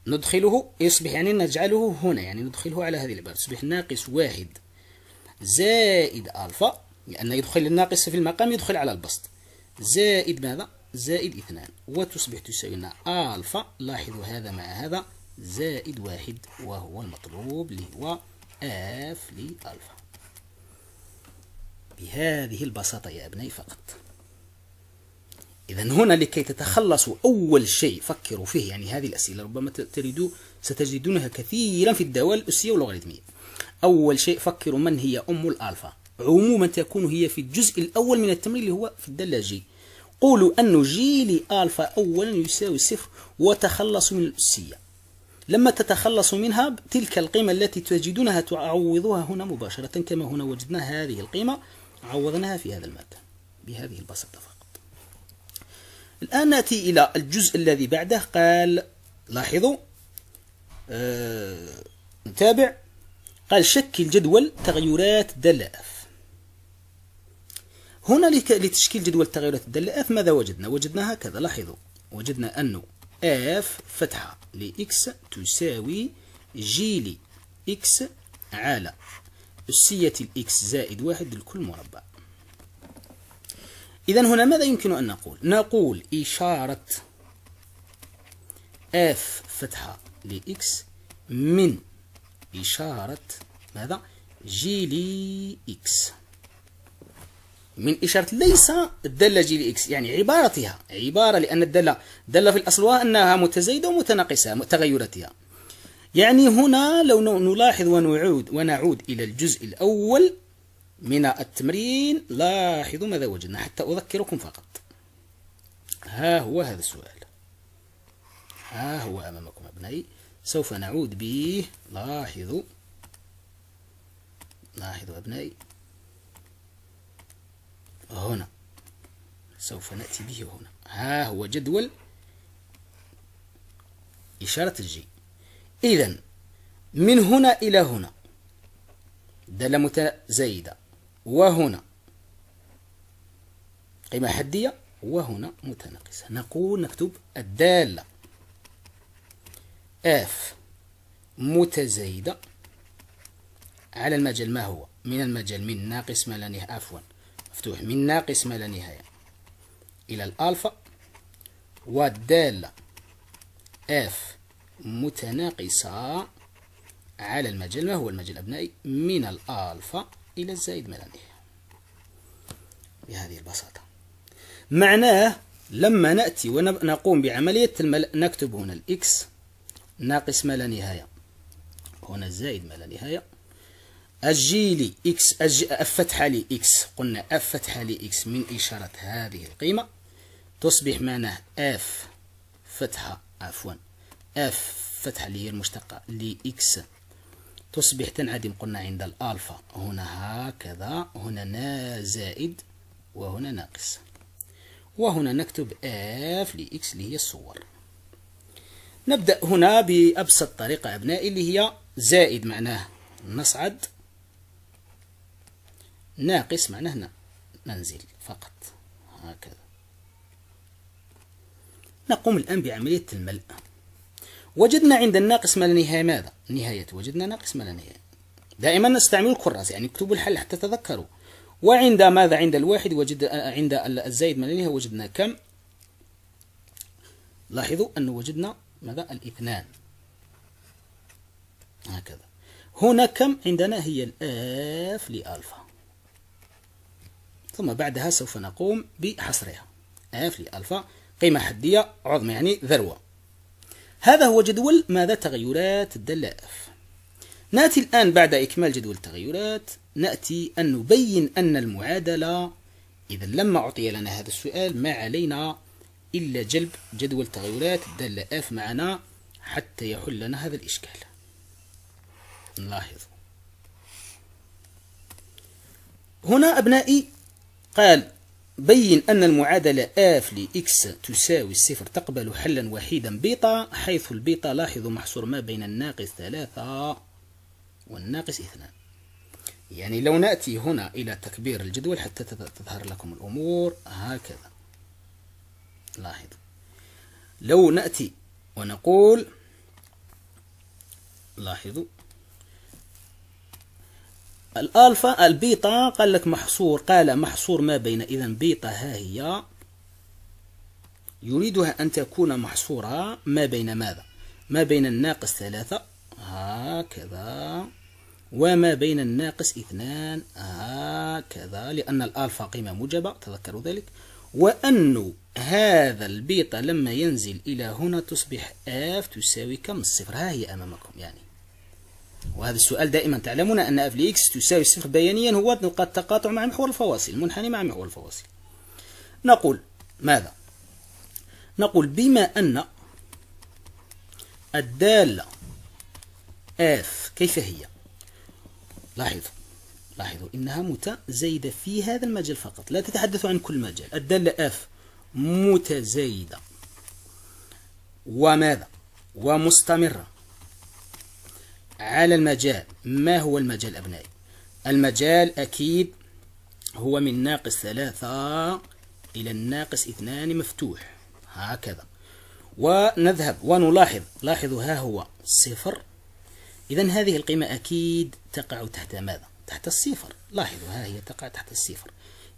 ندخله يصبح إيه، يعني نجعله هنا يعني ندخله على هذه العبارة تصبح ناقص واحد زائد ألفا لأن يعني يدخل الناقص في المقام يدخل على البسط زائد ماذا؟ زائد اثنان وتصبح تساوي لنا ألفا لاحظوا هذا مع هذا زائد واحد وهو المطلوب اللي هو آف لألفا بهذه البساطة يا أبنائي فقط إذا هنا لكي تتخلصوا أول شيء فكروا فيه يعني هذه الأسئلة ربما تريدوا ستجدونها كثيرا في الدوال الأسية واللوغاريتمية أول شيء فكروا من هي أم الألفا عموما تكون هي في الجزء الأول من التمرين اللي هو في الدالة جي قولوا أن جي لألفا أولا يساوي صفر وتخلصوا من الأسية لما تتخلصوا منها تلك القيمة التي تجدونها تعوضوها هنا مباشرة كما هنا وجدنا هذه القيمة عوضناها في هذا المادة بهذه البساطة فقط الآن نأتي إلى الجزء الذي بعده قال لاحظوا آه نتابع قال شكل جدول تغيرات اف هنا لتشكيل جدول تغيرات اف ماذا وجدنا؟ وجدنا هكذا لاحظوا وجدنا أنه اف فتحة لإكس تساوي جي لإكس على أسية الإكس زائد واحد لكل مربع إذا هنا ماذا يمكن أن نقول نقول إشارة اف فتحة لإكس من إشارة ماذا جي لي إكس من إشارة ليس الدالة جي لي إكس يعني عبارتها عبارة لأن الدالة دالة في الأصل أنها متزايدة ومتناقصة تغيرتها يعني هنا لو نلاحظ ونعود ونعود إلى الجزء الأول من التمرين لاحظوا ماذا وجدنا حتى أذكركم فقط ها هو هذا السؤال ها هو أمامكم أبنائي سوف نعود به لاحظوا لاحظوا أبنائي هنا سوف نأتي به هنا ها هو جدول إشارة الجي إذا من هنا إلى هنا دالة متزايدة وهنا قيمة حدية وهنا متناقصة نقول نكتب الدالة اف متزايدة على المجال ما هو من المجال من ناقص ما لا نهاية عفوا مفتوح من ناقص ما لا نهاية إلى الألفا والدالة اف متناقصة على المجال ما هو المجال الأبنائي من الألفا إلى الزائد نهايه بهذه البساطة معناه لما نأتي ونقوم بعملية المل... نكتب هنا الإكس ناقص ما لا نهاية هنا الزائد ما لا نهاية أجي لي إكس أجي أفتح لي إكس قلنا أفتح لي إكس من إشارة هذه القيمة تصبح معناه اف فتحة عفوا اف فتحة اللي هي المشتقة لإكس تصبح تنعدم قلنا عند الألفا هنا هكذا هنا نا زائد وهنا ناقص وهنا نكتب اف لإكس اللي هي الصور نبدأ هنا بأبسط طريقة أبنائي اللي هي زائد معناه نصعد ناقص معناه ننزل فقط هكذا نقوم الآن بعملية الملء وجدنا عند الناقص ما لا نهاية ماذا؟ نهاية وجدنا ناقص ما لا نهايه دائما نستعمل الكراس يعني اكتبوا الحل حتى تذكروا وعند ماذا عند الواحد وجد آه، آه، عند الزايد ما لا نهايه وجدنا كم؟ لاحظوا أن وجدنا ماذا؟ الاثنان هكذا هنا كم عندنا هي الآف لألفا ثم بعدها سوف نقوم بحصرها آف لألفا قيمة حدية عظمى يعني ذروة هذا هو جدول ماذا تغيرات الدلائف نأتي الآن بعد إكمال جدول التغيرات نأتي أن نبين أن المعادلة إذا لما أعطي لنا هذا السؤال ما علينا إلا جلب جدول تغيرات الدالة اف معنا حتى يحل لنا هذا الإشكال نلاحظ هنا أبنائي قال بين أن المعادلة آف لإكس تساوي الصفر تقبل حلا وحيدا بيتا حيث البيتا لاحظوا محصور ما بين الناقص ثلاثة والناقص اثنان يعني لو نأتي هنا إلى تكبير الجدول حتى تظهر لكم الأمور هكذا لاحظ لو نأتي ونقول لاحظوا الالفا البيتا قال لك محصور قال محصور ما بين اذا بيتا ها هي يريدها ان تكون محصوره ما بين ماذا ما بين الناقص ثلاثة هكذا وما بين الناقص اثنان هكذا لأن الألفا قيمة موجبة تذكروا ذلك وأن هذا البيتا لما ينزل إلى هنا تصبح اف تساوي كم الصفر ها هي أمامكم يعني وهذا السؤال دائما تعلمون أن اف اكس تساوي صفر بيانيا هو نقاط تقاطع مع محور الفواصل المنحني مع محور الفواصل نقول ماذا؟ نقول بما أن الدالة اف كيف هي؟ لاحظوا لاحظوا إنها متزايدة في هذا المجال فقط لا تتحدث عن كل مجال الدالة اف متزايدة وماذا؟ ومستمرة على المجال ما هو المجال أبنائي المجال أكيد هو من ناقص ثلاثة إلى الناقص اثنان مفتوح هكذا ونذهب ونلاحظ لاحظوا ها هو صفر إذا هذه القيمة أكيد تقع تحت ماذا؟ تحت الصفر لاحظوا ها هي تقع تحت الصفر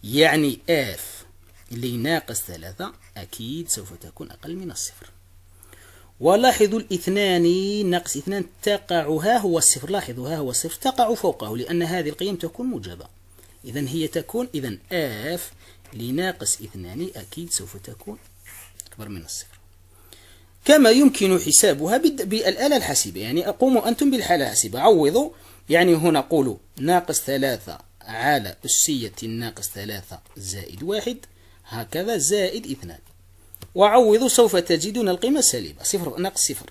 يعني اف لناقص ثلاثة أكيد سوف تكون أقل من الصفر ولاحظوا الاثنان ناقص اثنان تقع ها هو الصفر لاحظوا ها هو الصفر تقع فوقه لأن هذه القيم تكون موجبة إذا هي تكون إذا آف لناقص اثنان أكيد سوف تكون أكبر من الصفر كما يمكن حسابها بالآلة الحاسبة يعني أقوم أنتم بالحالة الحاسبة عوضوا يعني هنا قولوا ناقص ثلاثة على أسية ناقص ثلاثة زائد واحد هكذا زائد اثنان وعوضوا سوف تجدون القيمة السالبة صفر ناقص صفر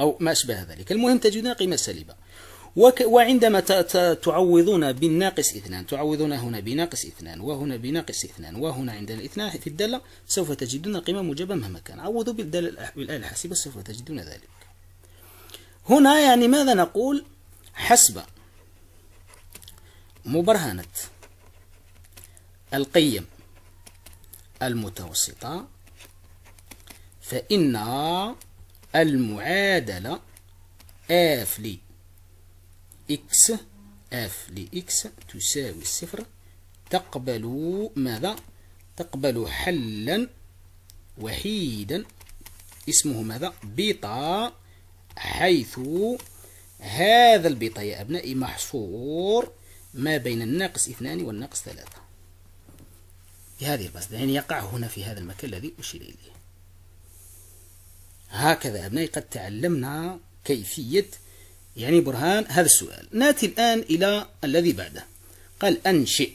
أو ما أشبه ذلك المهم تجدون قيمة سالبة وك وعندما تعوضون بالناقص اثنان تعوضون هنا بناقص اثنان وهنا بناقص اثنان وهنا عندنا اثنان في الدالة سوف تجدون قيمة موجبة مهما كان عوضوا بالدالة الآلة الحاسبة سوف تجدون ذلك هنا يعني ماذا نقول حسب مبرهنة القيم المتوسطة فإن المعادلة اف لي اكس اف لإكس تساوي الصفر تقبل ماذا؟ تقبل حلا وحيدا اسمه ماذا؟ بيطا حيث هذا البيطا يا أبنائي محصور ما بين الناقص اثنان والناقص ثلاثة بهذه البسطة يعني يقع هنا في هذا المكان الذي أشير إليه هكذا أبنائي قد تعلمنا كيفية يعني برهان هذا السؤال ناتي الآن إلى الذي بعده قال أنشئ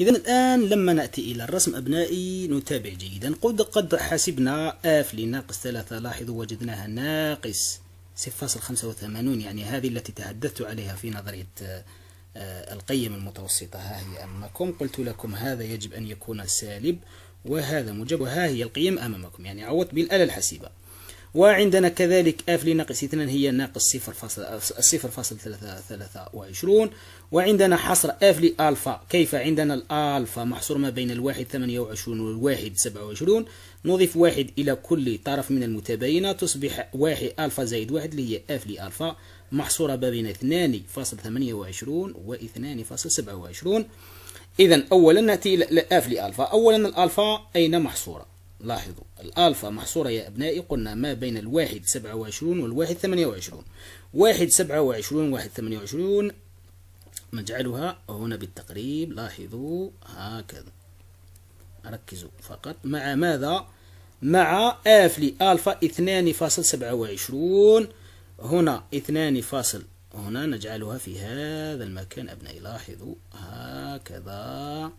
إذا الآن لما نأتي إلى الرسم أبنائي نتابع جيدا قد قد حسبنا آف لناقص ثلاثة لاحظوا وجدناها ناقص 0.85 يعني هذه التي تحدثت عليها في نظرية آه، القيم المتوسطة ها هي أمامكم قلت لكم هذا يجب أن يكون سالب وهذا موجب وها هي القيم أمامكم يعني عوضت بالآلة الحاسبة وعندنا كذلك اف لناقص 2 هي ناقص صفر فاصل صفر فاصل ثلاثة ثلاثة وعشرون وعندنا حصر اف لالفا كيف عندنا الالفا محصور ما بين الواحد ثمانية وعشرون والواحد سبعة وعشرون نضيف واحد الى كل طرف من المتباينة تصبح واحد الفا زائد واحد اللي هي اف لالفا محصورة ما بين اثنان فاصل ثمانية وعشرون واثنان فاصل سبعة وعشرون إذا أولا نأتي إلى اف لألفا أولا الألفا أين محصورة لاحظوا الألفا محصورة يا أبنائي قلنا ما بين الواحد سبعة وعشرون والواحد ثمانية وعشرون واحد سبعة وعشرون واحد ثمانية وعشرون نجعلها هنا بالتقريب لاحظوا هكذا ركزوا فقط مع ماذا مع اف لألفا اثنان فاصل سبعة وعشرون هنا اثنان فاصل هنا نجعلها في هذا المكان أبنائي لاحظوا هكذا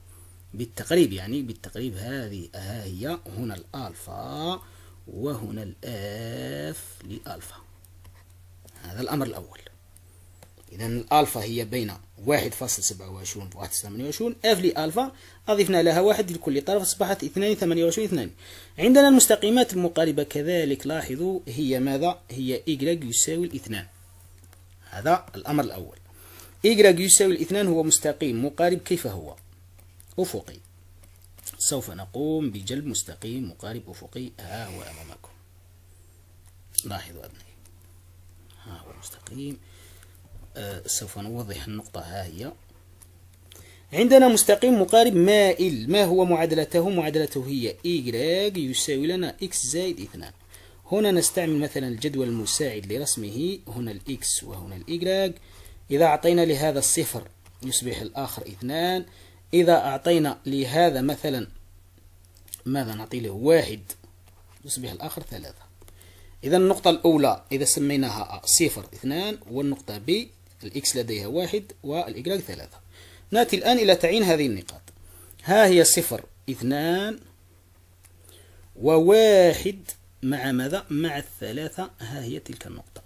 بالتقريب يعني بالتقريب هذه ها هي هنا الألفا وهنا الآف لألفا هذا الأمر الأول إذا الألفا هي بين واحد فاصل سبعة وعشرون وواحد ثمانية وعشرون اف لألفا أضفنا لها واحد لكل طرف أصبحت اثنين ثمانية وعشرون اثنان عندنا المستقيمات المقاربة كذلك لاحظوا هي ماذا؟ هي إيكغيك يساوي الاثنان هذا الأمر الأول إيكراك يساوي الاثنان هو مستقيم مقارب كيف هو أفقي سوف نقوم بجلب مستقيم مقارب أفقي ها هو أمامكم لاحظوا أبنائي ها هو مستقيم أه سوف نوضح النقطة ها هي عندنا مستقيم مقارب مائل ما هو معادلته معادلته هي إيكراك يساوي لنا إكس زائد اثنان هنا نستعمل مثلا الجدول المساعد لرسمه هنا الإكس وهنا الإيجراج إذا أعطينا لهذا الصفر يصبح الآخر اثنان إذا أعطينا لهذا مثلا ماذا نعطي له واحد يصبح الآخر ثلاثة إذا النقطة الأولى إذا سميناها صفر اثنان والنقطة ب الإكس لديها واحد والإيجراج ثلاثة نأتي الآن إلى تعيين هذه النقاط ها هي صفر اثنان وواحد مع ماذا؟ مع الثلاثة ها هي تلك النقطة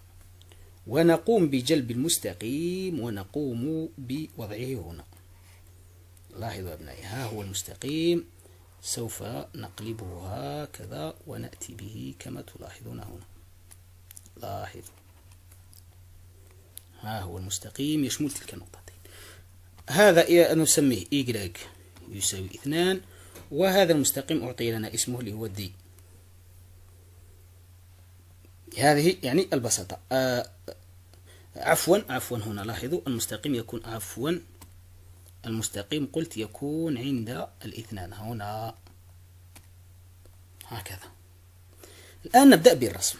ونقوم بجلب المستقيم ونقوم بوضعه هنا لاحظوا أبنائي ها هو المستقيم سوف نقلبه هكذا ونأتي به كما تلاحظون هنا لاحظوا ها هو المستقيم يشمل تلك النقطتين هذا إيه نسميه إيجراج يساوي اثنان وهذا المستقيم أعطي لنا اسمه اللي هو دي هذه يعني البساطة آه عفوا عفوا هنا لاحظوا المستقيم يكون عفوا المستقيم قلت يكون عند الاثنان هنا هكذا الآن نبدأ بالرسم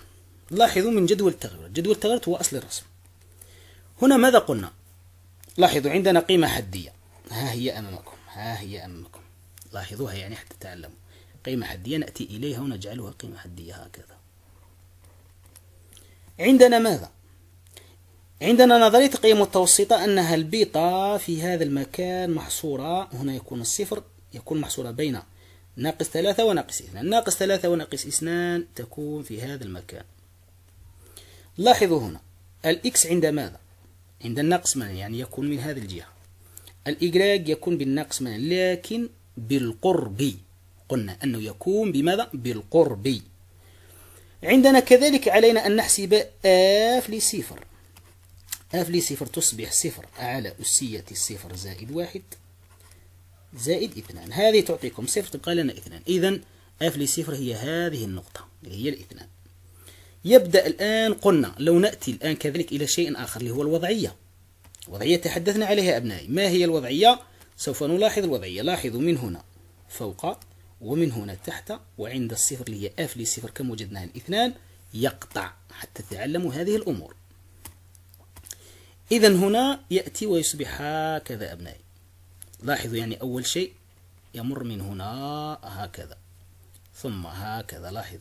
لاحظوا من جدول التغيرات جدول التغيرات هو أصل الرسم هنا ماذا قلنا لاحظوا عندنا قيمة حدية ها هي أمامكم ها هي أمامكم لاحظوها يعني حتى تعلموا قيمة حدية نأتي إليها ونجعلها قيمة حدية هكذا عندنا ماذا؟ عندنا نظرية القيم المتوسطة أنها البيطة في هذا المكان محصورة هنا يكون الصفر يكون محصورة بين ناقص ثلاثة وناقص اثنان ناقص ثلاثة وناقص اثنان تكون في هذا المكان لاحظوا هنا الإكس عند ماذا؟ عند الناقص من يعني يكون من هذه الجهة الإجراج يكون بالناقص من لكن بالقرب قلنا أنه يكون بماذا؟ بالقرب عندنا كذلك علينا أن نحسب آف لصفر آف لصفر تصبح صفر على أسية الصفر زائد واحد زائد اثنان هذه تعطيكم صفر تبقى لنا اثنان إذا آف لصفر هي هذه النقطة اللي هي الاثنان يبدأ الآن قلنا لو نأتي الآن كذلك إلى شيء آخر اللي هو الوضعية وضعية تحدثنا عليها أبنائي ما هي الوضعية؟ سوف نلاحظ الوضعية لاحظوا من هنا فوق ومن هنا تحت وعند الصفر اللي هي اف لصفر كم وجدناها الاثنان يقطع حتى تعلموا هذه الأمور إذا هنا يأتي ويصبح هكذا أبنائي لاحظوا يعني أول شيء يمر من هنا هكذا ثم هكذا لاحظوا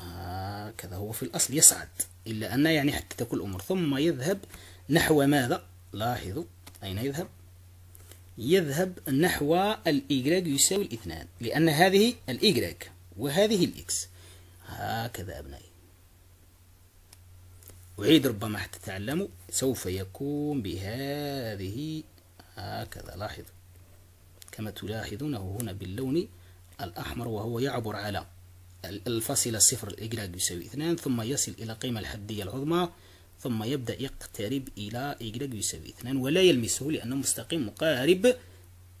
هكذا هو في الأصل يصعد إلا أن يعني حتى تكون الامور ثم يذهب نحو ماذا لاحظوا أين يذهب يذهب نحو الإيجراج يساوي الاثنان لأن هذه الإيجراج وهذه الإكس هكذا أبنائي أعيد ربما حتى تتعلموا سوف يكون بهذه هكذا لاحظ كما تلاحظونه هنا باللون الأحمر وهو يعبر على الفاصلة صفر الإجراج يساوي اثنان ثم يصل إلى قيمة الحدية العظمى ثم يبدأ يقترب إلى y يساوي 2 ولا يلمسه لأنه مستقيم مقارب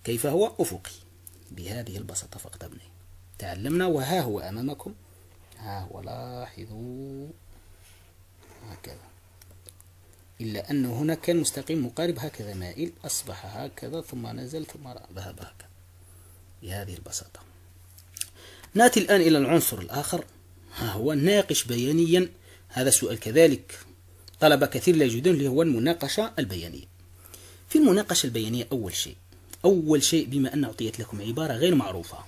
كيف هو أفقي بهذه البساطة ابني تعلمنا وها هو أمامكم ها هو لاحظوا هكذا إلا أنه هنا كان مستقيم مقارب هكذا مائل أصبح هكذا ثم نزل ثم ذهب هكذا بهذه البساطة نأتي الآن إلى العنصر الآخر ها هو ناقش بيانيا هذا سؤال كذلك طلب كثير لا يجدون اللي هو المناقشة البيانية في المناقشة البيانية أول شيء أول شيء بما أن أعطيت لكم عبارة غير معروفة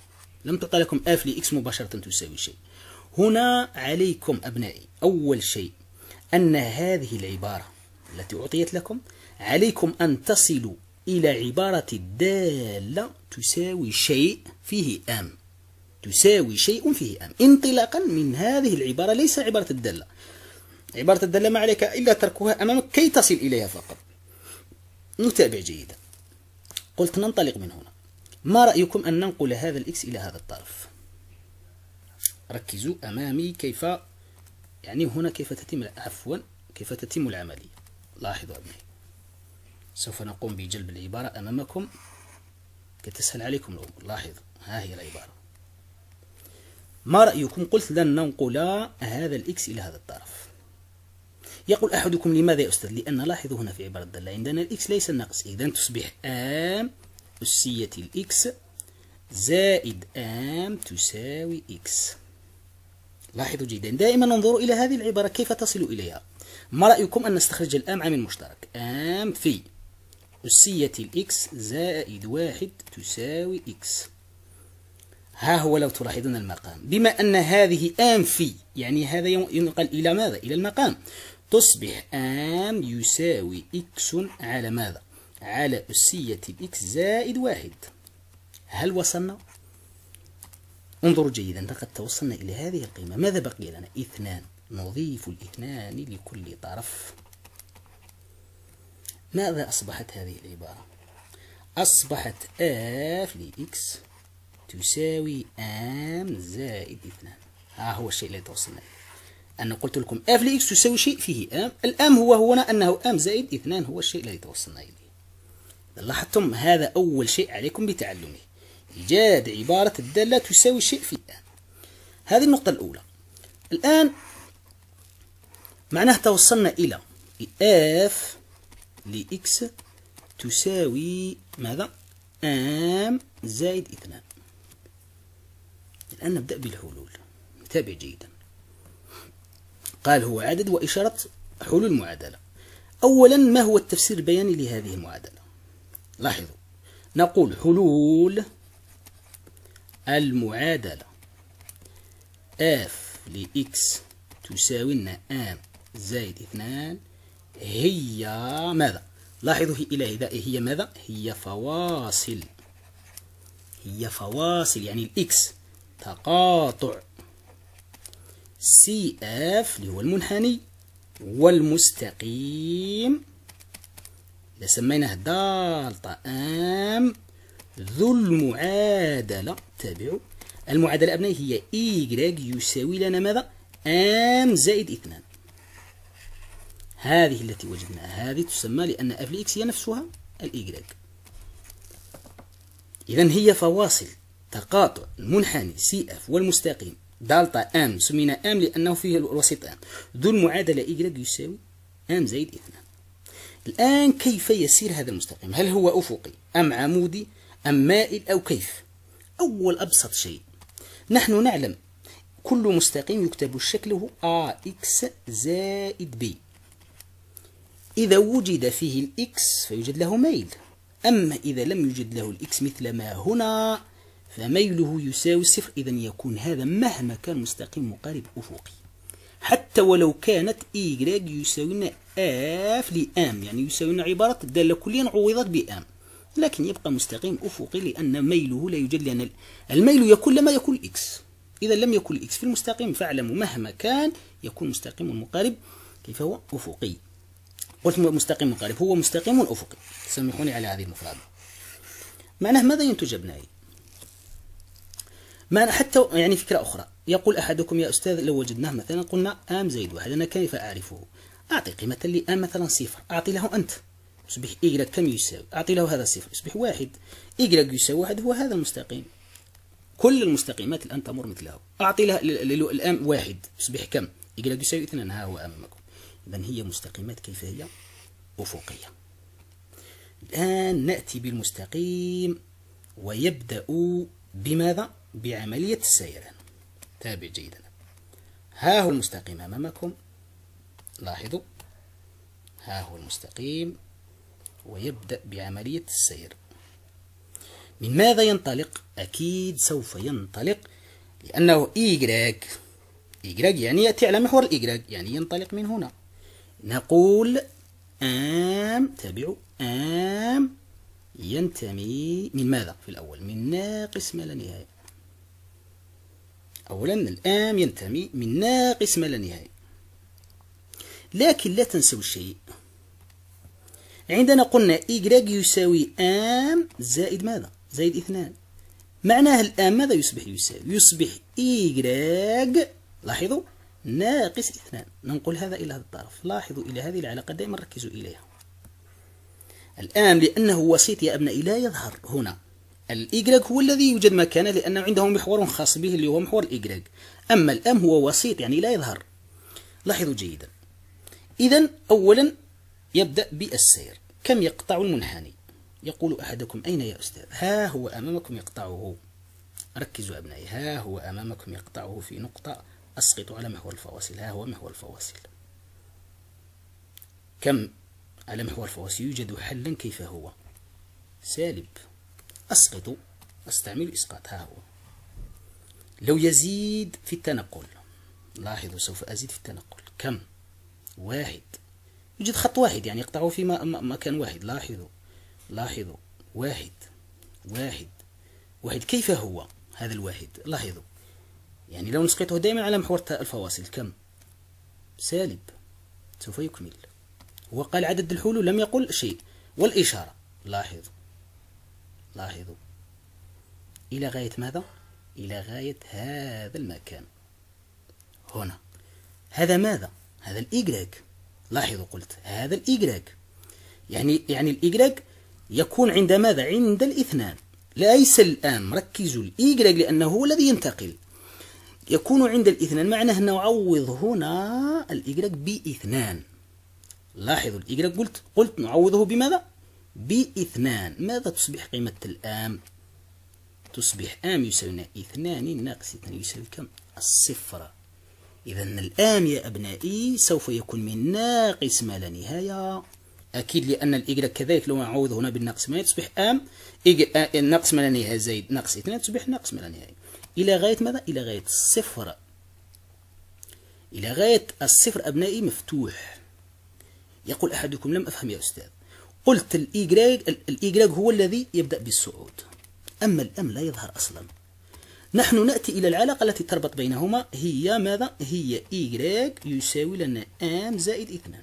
لم تعطى لكم اف لإكس مباشرة تساوي شيء هنا عليكم أبنائي أول شيء أن هذه العبارة التي أعطيت لكم عليكم أن تصلوا إلى عبارة الدالة تساوي شيء فيه أم تساوي شيء فيه أم انطلاقا من هذه العبارة ليس عبارة الدالة عبارة الدالة ما عليك إلا تركها أمامك كي تصل إليها فقط نتابع جيدا قلت ننطلق من هنا ما رأيكم أن ننقل هذا الإكس إلى هذا الطرف ركزوا أمامي كيف يعني هنا كيف تتم عفوا كيف تتم العملية لاحظوا أمامي سوف نقوم بجلب العبارة أمامكم كتسهل عليكم الأمور لاحظوا ها هي العبارة ما رأيكم قلت لن ننقل هذا الإكس إلى هذا الطرف يقول أحدكم لماذا يا أستاذ لأن لاحظوا هنا في عبارة الدالة عندنا الإكس ليس ناقص إذا تصبح آم أسية الإكس زائد آم تساوي إكس لاحظوا جيدا دائما ننظر إلى هذه العبارة كيف تصل إليها ما رأيكم أن نستخرج الآم عامل مشترك آم في أسية الإكس زائد واحد تساوي إكس ها هو لو تلاحظون المقام بما أن هذه آم في يعني هذا ينقل إلى ماذا؟ إلى المقام تصبح أم يساوي إكس على ماذا؟ على أسية الإكس زائد واحد هل وصلنا؟ انظروا جيدا لقد توصلنا إلى هذه القيمة ماذا بقي لنا؟ اثنان نضيف الاثنان لكل طرف ماذا أصبحت هذه العبارة؟ أصبحت آف لإكس تساوي آم زائد اثنان ها هو الشيء الذي توصلنا إليه أنا قلت لكم اف لإكس تساوي شيء فيه ام الام هو هنا أنه ام زائد اثنان هو الشيء الذي توصلنا إليه لاحظتم هذا أول شيء عليكم بتعلمه إيجاد عبارة الدالة تساوي شيء في ام هذه النقطة الأولى الآن معناه توصلنا إلى اف لإكس تساوي ماذا؟ ام زائد اثنان الآن نبدأ بالحلول تابع جيدا قال هو عدد وإشارة حلول المعادلة أولا ما هو التفسير البياني لهذه المعادلة لاحظوا نقول حلول المعادلة اف لإكس تساوي لنا m زائد اثنان هي ماذا؟ لاحظوا هي إلى إذا هي ماذا؟ هي فواصل هي فواصل يعني الإكس تقاطع سي اف اللي هو المنحني والمستقيم إذا سميناه دالتا ام ذو المعادلة تابعوا المعادلة أبنائي هي إيكغ يساوي لنا ماذا؟ ام زائد اثنان هذه التي وجدناها هذه تسمى لأن اف اكس هي نفسها الإيكغ إذا هي فواصل تقاطع المنحني سي اف والمستقيم دالتا ام سمينا ام لأنه فيه الوسيط ام ذو المعادلة y يساوي ام زائد اثنان الآن كيف يسير هذا المستقيم هل هو أفقي أم عمودي أم مائل أو كيف أول أبسط شيء نحن نعلم كل مستقيم يكتب شكله AX زائد B إذا وجد فيه الإكس فيوجد له ميل أما إذا لم يوجد له الإكس مثل ما هنا فميله يساوي الصفر إذا يكون هذا مهما كان مستقيم مقارب أفقي حتى ولو كانت يساوي يساوينا آف لآم يعني يساوينا عبارة الدالة كليا عوضت بآم لكن يبقى مستقيم أفقي لأن ميله لا يوجد لأن الميل يكون لما يكون إكس إذا لم يكن إكس في المستقيم فاعلموا مهما كان يكون مستقيم مقارب كيف هو أفقي قلت مستقيم مقارب هو مستقيم أفقي سامحوني على هذه المفردة معناه ماذا ينتج أبنائي ما حتى يعني فكرة أخرى يقول أحدكم يا أستاذ لو وجدناه مثلا قلنا آم زيد واحد أنا كيف أعرفه أعطي قيمة أم مثلا صفر أعطي له أنت يصبح إيكغيك كم يساوي أعطي له هذا الصفر يصبح واحد إيكغيك يساوي واحد هو هذا المستقيم كل المستقيمات الآن تمر مثله أعطي له الآن واحد يصبح كم إيكغيك يساوي اثنان ها هو أمامكم إذا هي مستقيمات كيف هي أفقية الآن نأتي بالمستقيم ويبدأ بماذا بعملية السير تابع جيدا ها هو المستقيم أمامكم لاحظوا ها هو المستقيم ويبدأ بعملية السير من ماذا ينطلق؟ أكيد سوف ينطلق لأنه إيجراج إيجراج يعني يأتي على محور الإيجراج يعني ينطلق من هنا نقول آم تابعوا آم ينتمي من ماذا في الأول؟ من ناقص ما لا نهاية أولا الآم ينتمي من ناقص ما لا نهاية لكن لا تنسوا الشيء عندنا قلنا إجراج يساوي آم زائد ماذا؟ زائد اثنان معناها الآن ماذا يصبح يساوي؟ يصبح إجراج لاحظوا ناقص اثنان ننقل هذا إلى هذا الطرف لاحظوا إلى هذه العلاقة دائما ركزوا إليها الآن لأنه وسيط يا أبنائي لا يظهر هنا الإيجريك هو الذي يوجد مكانه لأنه عنده محور خاص به اللي هو محور الإيجريك أما الأم هو وسيط يعني لا يظهر لاحظوا جيدا إذا أولا يبدأ بالسير كم يقطع المنحني يقول أحدكم أين يا أستاذ ها هو أمامكم يقطعه ركزوا أبنائي ها هو أمامكم يقطعه في نقطة أسقط على محور الفواصل ها هو محور الفواصل كم على محور الفواصل يوجد حلا كيف هو سالب أسقط أستعمل إسقاط ها هو لو يزيد في التنقل لاحظوا سوف أزيد في التنقل كم واحد يوجد خط واحد يعني يقطعه في مكان واحد لاحظوا لاحظوا واحد واحد واحد كيف هو هذا الواحد لاحظوا يعني لو نسقطه دائما على محور الفواصل كم سالب سوف يكمل هو قال عدد الحلول لم يقل شيء والإشارة لاحظوا لاحظوا إلى غاية ماذا؟ إلى غاية هذا المكان هنا هذا ماذا؟ هذا الإيكراك لاحظوا قلت هذا الإيكراك يعني يعني الإيكراك يكون عند ماذا؟ عند الاثنان ليس الآن ركزوا الإيكراك لأنه هو الذي ينتقل يكون عند الاثنان معناه أنه نعوض هنا الإيكراك باثنان لاحظوا الإيكراك قلت قلت نعوضه بماذا؟ باثنان ماذا تصبح قيمة الآم؟ تصبح آم يساوي اثنان ناقص اثنان يساوي كم؟ الصفر إذا الآم يا أبنائي سوف يكون من ناقص ما لا نهاية أكيد لأن الإجرة كذلك لو نعوض هنا بالناقص ما تصبح آم ناقص ما لا نهاية زائد ناقص اثنان تصبح ناقص ما لا نهاية إلى غاية ماذا؟ إلى غاية الصفر إلى غاية الصفر أبنائي مفتوح يقول أحدكم لم أفهم يا أستاذ قلت الإيجريك e الإيجريك e هو الذي يبدأ بالصعود أما الأم لا يظهر أصلا نحن نأتي إلى العلاقة التي تربط بينهما هي ماذا؟ هي إيجريك e يساوي لنا أم زائد اثنان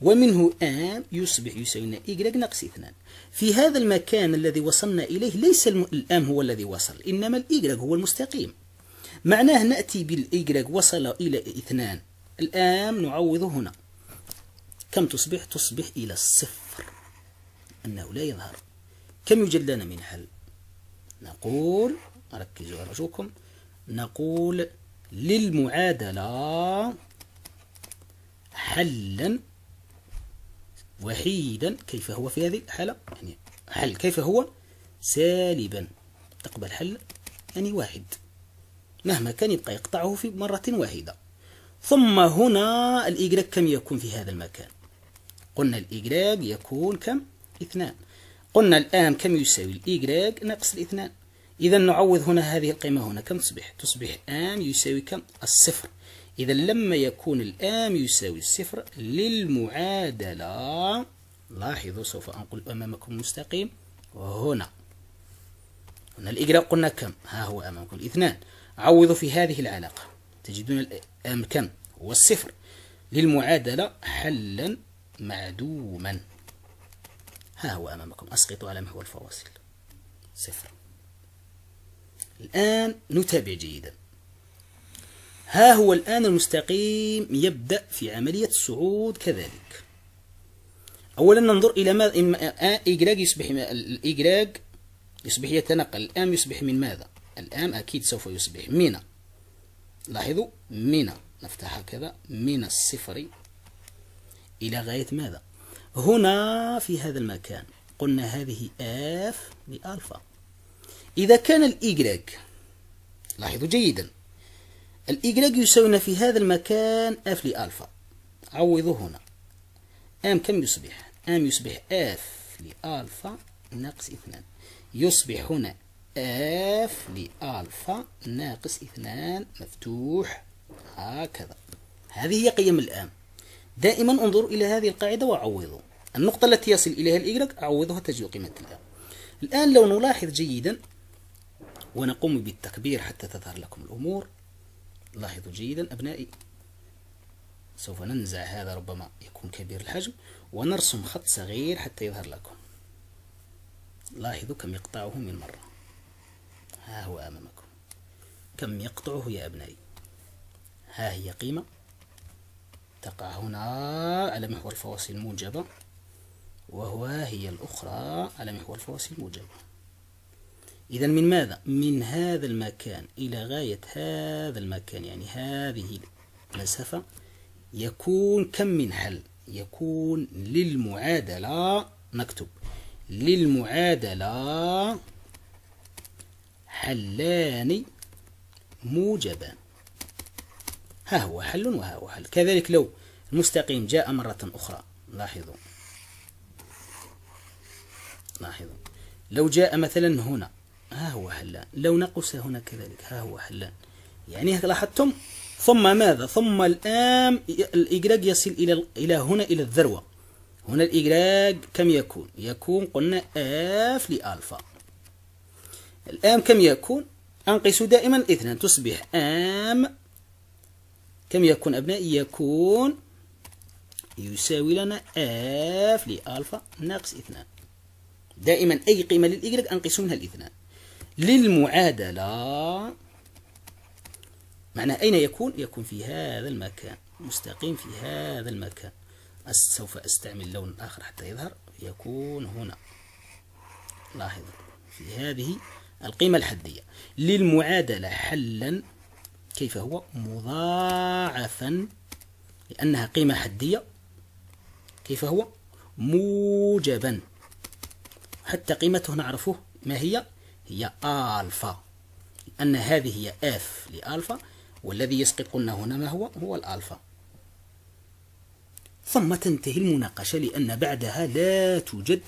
ومنه آم يصبح يساوي لنا إيجريك ناقص اثنان في هذا المكان الذي وصلنا إليه ليس الآم هو الذي وصل إنما الإيجريك هو المستقيم معناه نأتي بالإيجريك وصل إلى اثنان الآم نعوض هنا كم تصبح تصبح إلى الصفر أنه لا يظهر كم يوجد لنا من حل نقول ركزوا أرجوكم نقول للمعادلة حلا وحيدا كيف هو في هذه الحالة يعني حل كيف هو سالبا تقبل حل يعني واحد مهما كان يبقى يقطعه في مرة واحدة ثم هنا الإيجريك كم يكون في هذا المكان قلنا الإجراج يكون كم؟ اثنان قلنا الآن كم يساوي الإجراج ناقص الاثنان إذا نعوض هنا هذه القيمة هنا كم تصبح؟ تصبح تصبح ان يساوي كم؟ الصفر إذا لما يكون الآن يساوي الصفر للمعادلة لاحظوا سوف أنقل أمامكم مستقيم هنا هنا الإجراء قلنا كم؟ ها هو أمامكم الاثنان عوضوا في هذه العلاقة تجدون الآن كم؟ هو الصفر للمعادلة حلا معدوما ها هو أمامكم أسقط على محور الفواصل صفر الآن نتابع جيدا ها هو الآن المستقيم يبدأ في عملية الصعود كذلك أولا ننظر إلى ماذا إيكراك يصبح الإجراج يصبح يتنقل الآن يصبح من ماذا الآن أكيد سوف يصبح من لاحظوا من نفتح هكذا من الصفر إلى غاية ماذا هنا في هذا المكان قلنا هذه اف لألفا إذا كان الإيجراج لاحظوا جيدا الإيجراج يساوينا في هذا المكان اف لألفا عوضوا هنا ام كم يصبح ام يصبح اف لألفا ناقص اثنان يصبح هنا اف لألفا ناقص اثنان مفتوح هكذا هذه هي قيم الام دائما انظروا إلى هذه القاعدة وعوضوا النقطة التي يصل إليها الإجرك أعوضها تجد قيمه قيمتها الآن لو نلاحظ جيدا ونقوم بالتكبير حتى تظهر لكم الأمور لاحظوا جيدا أبنائي سوف ننزع هذا ربما يكون كبير الحجم ونرسم خط صغير حتى يظهر لكم لاحظوا كم يقطعه من مرة ها هو أمامكم كم يقطعه يا أبنائي ها هي قيمة تقع هنا على محور الفواصل الموجبة وهو هي الأخرى على محور الفواصل الموجبة إذا من ماذا؟ من هذا المكان إلى غاية هذا المكان يعني هذه المسافة يكون كم من حل؟ يكون للمعادلة نكتب للمعادلة حلان موجبان ها هو حل وها هو حل كذلك لو المستقيم جاء مرة أخرى لاحظوا لاحظوا لو جاء مثلا هنا ها هو حلان لو نقص هنا كذلك ها هو حلان يعني لاحظتم ثم ماذا ثم الآن الإجراج يصل إلى إلى هنا إلى الذروة هنا الإجراج كم يكون يكون قلنا آف لألفا الآن كم يكون أنقص دائما اثنان تصبح آم كم يكون أبنائي يكون يساوي لنا اف لألفا ناقص اثنان دائما أي قيمة للإيكغيك أنقص منها الاثنان للمعادلة معناها أين يكون؟ يكون في هذا المكان مستقيم في هذا المكان سوف أستعمل لون آخر حتى يظهر يكون هنا لاحظوا في هذه القيمة الحدية للمعادلة حلا كيف هو مضاعفا لأنها قيمة حدية كيف هو موجبا حتى قيمته نعرفه ما هي هي ألفا لأن هذه هي اف لألفا والذي يسقط هنا ما هو هو الألفا ثم تنتهي المناقشة لأن بعدها لا توجد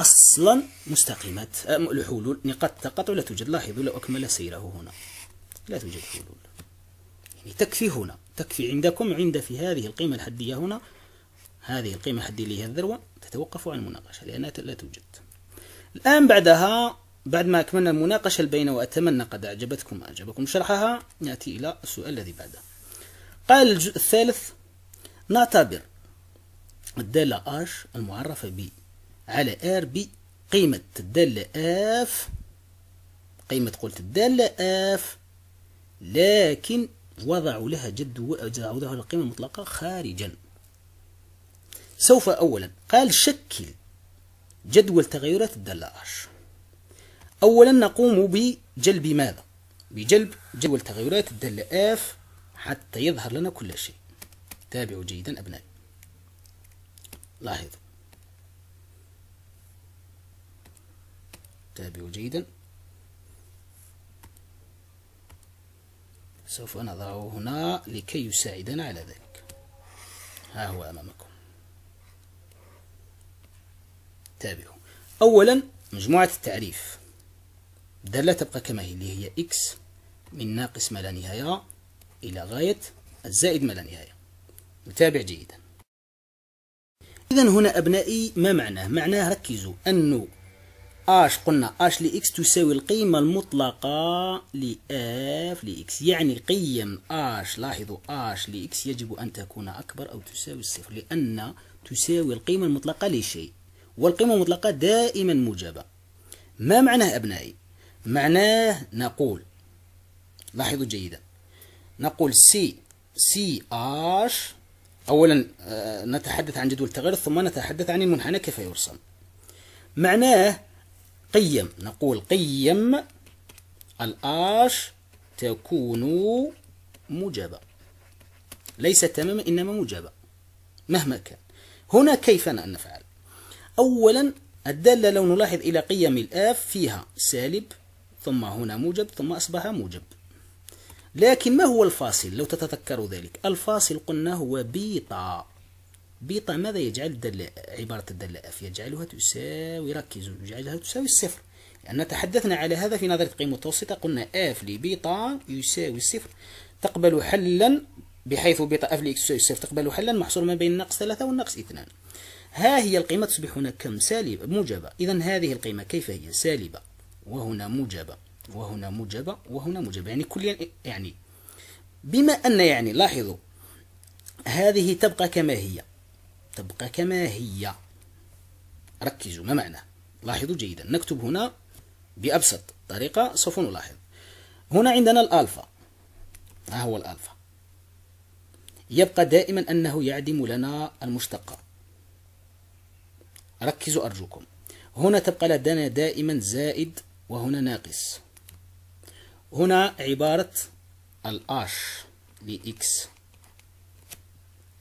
أصلا مستقيمات الحلول آه، نقاط التقاطع لا توجد لاحظوا لو أكمل سيره هنا لا توجد حلول تكفي هنا تكفي عندكم عند في هذه القيمة الحدية هنا هذه القيمة الحدية اللي هي الذروة تتوقف عن المناقشة لأنها لا توجد الآن بعدها بعد ما أكملنا المناقشة البينة وأتمنى قد أعجبتكم أعجبكم شرحها نأتي إلى السؤال الذي بعده قال الجزء الثالث نعتبر الدالة آش المعرفة ب على R ب قيمة الدالة F قيمة قلت الدالة F لكن وضعوا لها جد وضعوا لها القيمة المطلقة خارجا سوف أولا قال شكل جدول تغيرات الدالة أش أولا نقوم بجلب ماذا؟ بجلب جدول تغيرات الدالة اف حتى يظهر لنا كل شيء تابعوا جيدا أبنائي لاحظوا تابعوا جيدا سوف نضعه هنا لكي يساعدنا على ذلك ها هو أمامكم تابعوا أولا مجموعة التعريف الدالة تبقى كما هي اللي هي x من ناقص ما لا نهاية إلى غاية الزائد ما لا نهاية نتابع جيدا إذا هنا أبنائي ما معناه؟ معناه ركزوا أنه اش قلنا اش لإكس تساوي القيمة المطلقة لإف لإكس يعني قيم اش لاحظوا اش لإكس يجب أن تكون أكبر أو تساوي الصفر لأن تساوي القيمة المطلقة لشيء والقيمة المطلقة دائما موجبة ما معناه أبنائي؟ معناه نقول لاحظوا جيدا نقول سي سي اش أولا آه، نتحدث عن جدول التغير ثم نتحدث عن المنحنى كيف يرسم معناه قيم نقول قيم الآش تكون موجبة ليس تماما إنما موجبة مهما كان هنا كيف أن نفعل أولا الدالة لو نلاحظ إلى قيم الآف فيها سالب ثم هنا موجب ثم أصبح موجب لكن ما هو الفاصل لو تتذكروا ذلك الفاصل قلنا هو بيطا بيطا ماذا يجعل الدالة عبارة الدالة اف يجعلها تساوي ركزوا يجعلها تساوي الصفر لأن تحدثنا على هذا في نظرية القيمة المتوسطة قلنا اف لبيطا يساوي الصفر تقبل حلا بحيث بيطا اف لإكس يساوي الصفر تقبل حلا محصور ما بين ناقص ثلاثة والناقص اثنان ها هي القيمة تصبح هنا كم سالبة موجبة إذا هذه القيمة كيف هي سالبة وهنا موجبة وهنا موجبة وهنا موجبة يعني كل يعني بما أن يعني لاحظوا هذه تبقى كما هي تبقى كما هي ركزوا ما معنى لاحظوا جيدا نكتب هنا بأبسط طريقة سوف نلاحظ هنا عندنا الألفا ها هو الألفا يبقى دائما أنه يعدم لنا المشتقة ركزوا أرجوكم هنا تبقى لدينا دائما زائد وهنا ناقص هنا عبارة الآش لإكس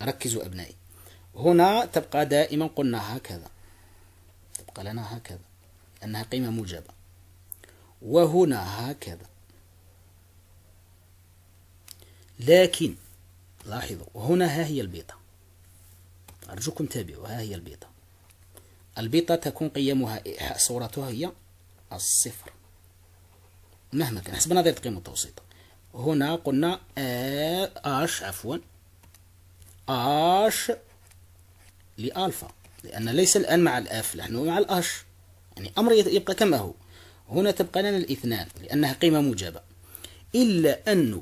ركزوا أبنائي هنا تبقى دائما قلنا هكذا تبقى لنا هكذا أنها قيمة موجبة وهنا هكذا لكن لاحظوا وهنا ها هي البيضة أرجوكم تابعوا ها هي البيضة البيضة تكون قيمها صورتها هي الصفر مهما كان حسب نظرية القيم المتوسطة هنا قلنا اش عفوا اش لألفا لأن ليس الآن مع الأف نحن مع الأش يعني أمر يبقى كما هو هنا تبقى لنا الاثنان لأنها قيمة موجبة إلا أن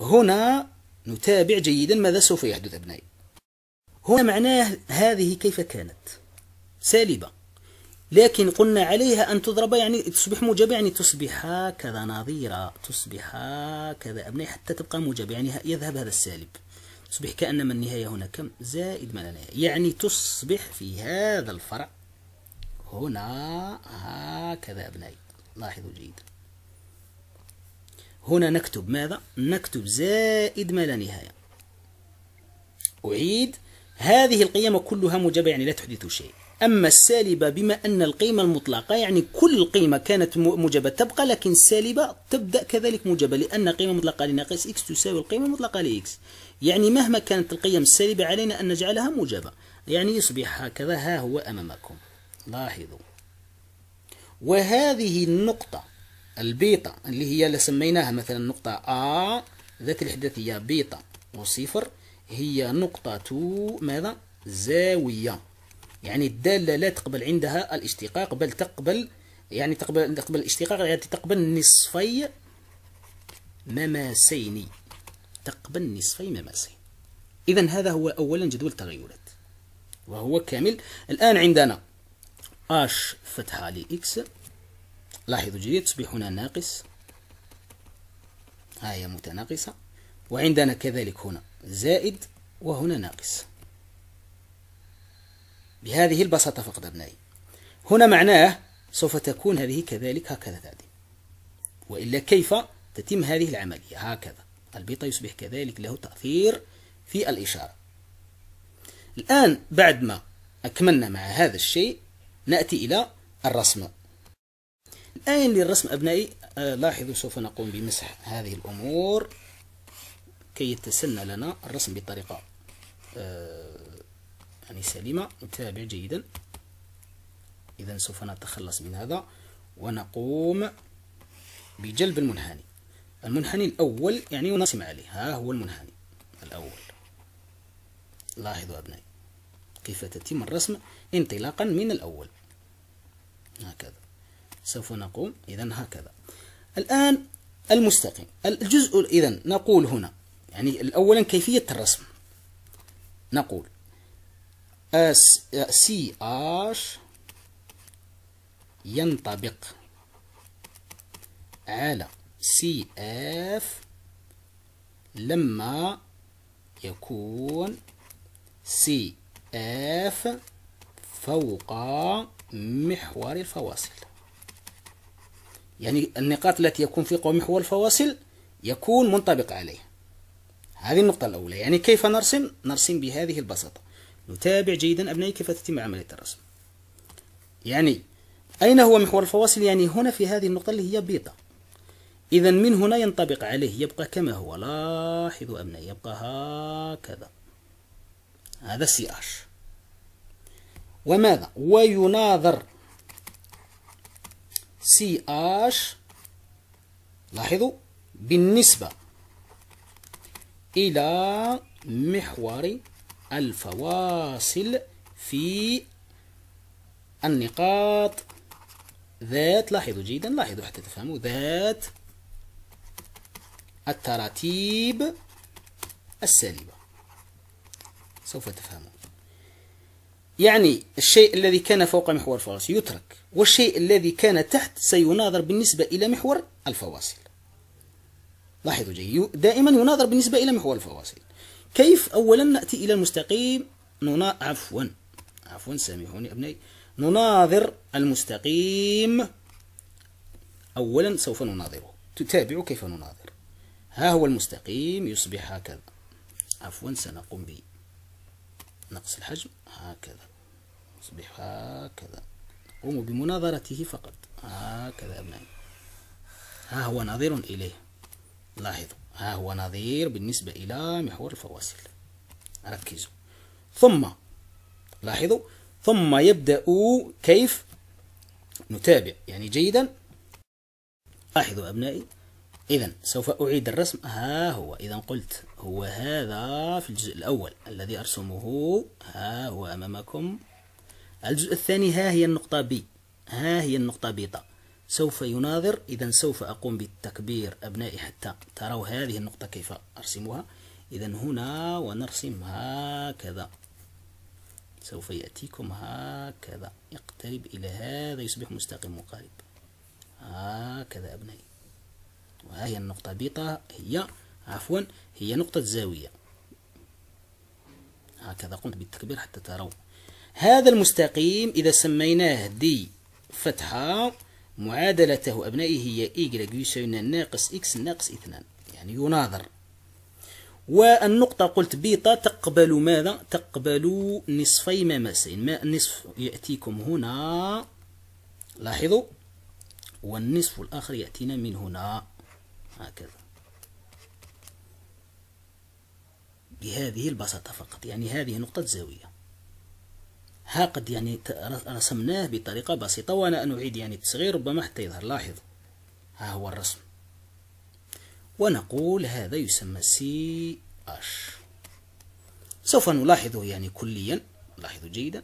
هنا نتابع جيدا ماذا سوف يحدث أبنائي هنا معناه هذه كيف كانت سالبة لكن قلنا عليها أن تضرب يعني تصبح موجبة يعني تصبح هكذا نظيرة تصبح هكذا أبنائي حتى تبقى موجبة يعني يذهب هذا السالب تصبح كأنما النهاية هنا كم زائد ما لا نهاية يعني تصبح في هذا الفرع هنا هكذا أبنائي لاحظوا جيدا هنا نكتب ماذا نكتب زائد ما لا نهاية أعيد هذه القيمة كلها موجبة يعني لا تحدث شيء أما السالبة بما أن القيمة المطلقة يعني كل قيمة كانت موجبة تبقى لكن السالبة تبدأ كذلك موجبة لأن قيمة مطلقة لناقص x تساوي القيمة المطلقة لx يعني مهما كانت القيم السلبة علينا أن نجعلها موجبة يعني يصبح هكذا ها هو أمامكم لاحظوا وهذه النقطة البيطة اللي هي اللي سميناها مثلا نقطة A ذات الإحداثية بيطة وصفر هي نقطة ماذا؟ زاوية يعني الدالة لا تقبل عندها الاشتقاق بل تقبل يعني تقبل تقبل الاشتقاق يعني تقبل نصفي مماسين تقبل نصفي مماسي إذا هذا هو أولا جدول التغيرات وهو كامل الآن عندنا اش فتحة لإكس لاحظوا جيد تصبح هنا ناقص ها هي متناقصة وعندنا كذلك هنا زائد وهنا ناقص بهذه البساطة فقط أبنائي هنا معناه سوف تكون هذه كذلك هكذا تعدي وإلا كيف تتم هذه العملية هكذا البيتا يصبح كذلك له تأثير في الإشارة الآن بعد ما أكملنا مع هذا الشيء نأتي إلى الرسم الآن للرسم أبنائي آه، لاحظوا سوف نقوم بمسح هذه الأمور كي يتسنى لنا الرسم بطريقة آه، يعني سليمة نتابع جيدا إذا سوف نتخلص من هذا ونقوم بجلب المنحني المنحني الأول يعني ينقسم عليه ها هو المنحني الأول لاحظوا أبنائي كيف تتم الرسم انطلاقا من الأول هكذا سوف نقوم إذا هكذا الآن المستقيم الجزء إذا نقول هنا يعني أولا كيفية الرسم نقول أس سي آش ينطبق على سي اف لما يكون سي اف فوق محور الفواصل يعني النقاط التي يكون فوق محور الفواصل يكون منطبق عليه هذه النقطة الأولى يعني كيف نرسم نرسم بهذه البساطة نتابع جيدا أبنائي كيف تتم عملية الرسم يعني أين هو محور الفواصل يعني هنا في هذه النقطة اللي هي بيضة إذا من هنا ينطبق عليه يبقى كما هو لاحظوا أبنائي يبقى هكذا هذا سي اش وماذا ويناظر سي اش لاحظوا بالنسبة إلى محور الفواصل في النقاط ذات لاحظوا جيدا لاحظوا حتى تفهموا ذات التراتيب السالبة سوف تفهمون يعني الشيء الذي كان فوق محور الفواصل يترك والشيء الذي كان تحت سيناظر بالنسبة إلى محور الفواصل لاحظوا جيد دائما يناظر بالنسبة إلى محور الفواصل كيف أولا نأتي إلى المستقيم ننا... عفوا عفوا سامحوني أبنائي نناظر المستقيم أولا سوف نناظره تتابعوا كيف نناظر ها هو المستقيم يصبح هكذا عفوا سنقوم بنقص الحجم هكذا يصبح هكذا نقوم بمناظرته فقط هكذا أبنائي ها هو نظير إليه لاحظوا ها هو نظير بالنسبة إلى محور الفواصل ركزوا ثم لاحظوا ثم يبدأ كيف نتابع يعني جيدا لاحظوا أبنائي إذا سوف أعيد الرسم ها هو إذا قلت هو هذا في الجزء الأول الذي أرسمه ها هو أمامكم الجزء الثاني ها هي النقطة بي ها هي النقطة بيضاء سوف يناظر إذا سوف أقوم بالتكبير أبنائي حتى تروا هذه النقطة كيف أرسمها إذا هنا ونرسم هكذا سوف يأتيكم هكذا يقترب إلى هذا يصبح مستقيم مقارب هكذا أبنائي وها هي النقطة بيتا هي عفوا هي نقطة زاوية هكذا قمت بالتكبير حتى تروا هذا المستقيم إذا سميناه دي فتحة معادلته أبنائه هي إيكغيك e يساوي ناقص إكس ناقص اثنان يعني يناظر والنقطة قلت بيتا تقبل ماذا؟ تقبل نصفي مماسين ما النصف يأتيكم هنا لاحظوا والنصف الآخر يأتينا من هنا هكذا بهذه البساطة فقط يعني هذه نقطة زاوية ها قد يعني رسمناه بطريقة بسيطة وأنا أعيد يعني التصغير ربما حتى يظهر لاحظ ها هو الرسم ونقول هذا يسمى سي اش سوف نلاحظه يعني كليا لاحظوا جيدا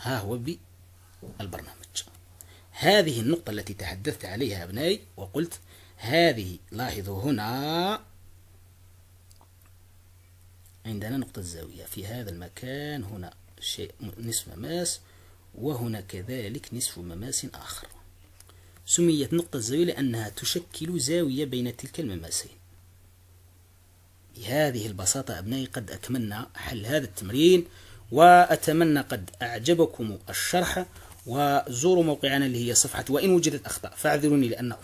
ها هو بالبرنامج هذه النقطة التي تحدثت عليها أبنائي وقلت هذه لاحظوا هنا عندنا نقطة زاوية في هذا المكان هنا شيء نصف مماس وهنا كذلك نصف مماس آخر سميت نقطة الزاوية لأنها تشكل زاوية بين تلك المماسين بهذه البساطة أبنائي قد أتمنى حل هذا التمرين وأتمنى قد أعجبكم الشرح وزوروا موقعنا اللي هي صفحة وإن وجدت أخطاء فاعذروني لأن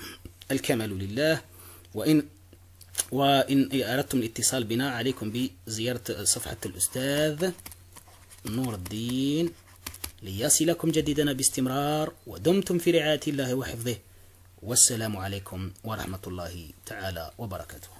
الكمال لله وإن وإن أردتم الاتصال بنا عليكم بزيارة صفحة الأستاذ نور الدين ليصلكم جديدنا باستمرار ودمتم في رعاية الله وحفظه والسلام عليكم ورحمة الله تعالى وبركاته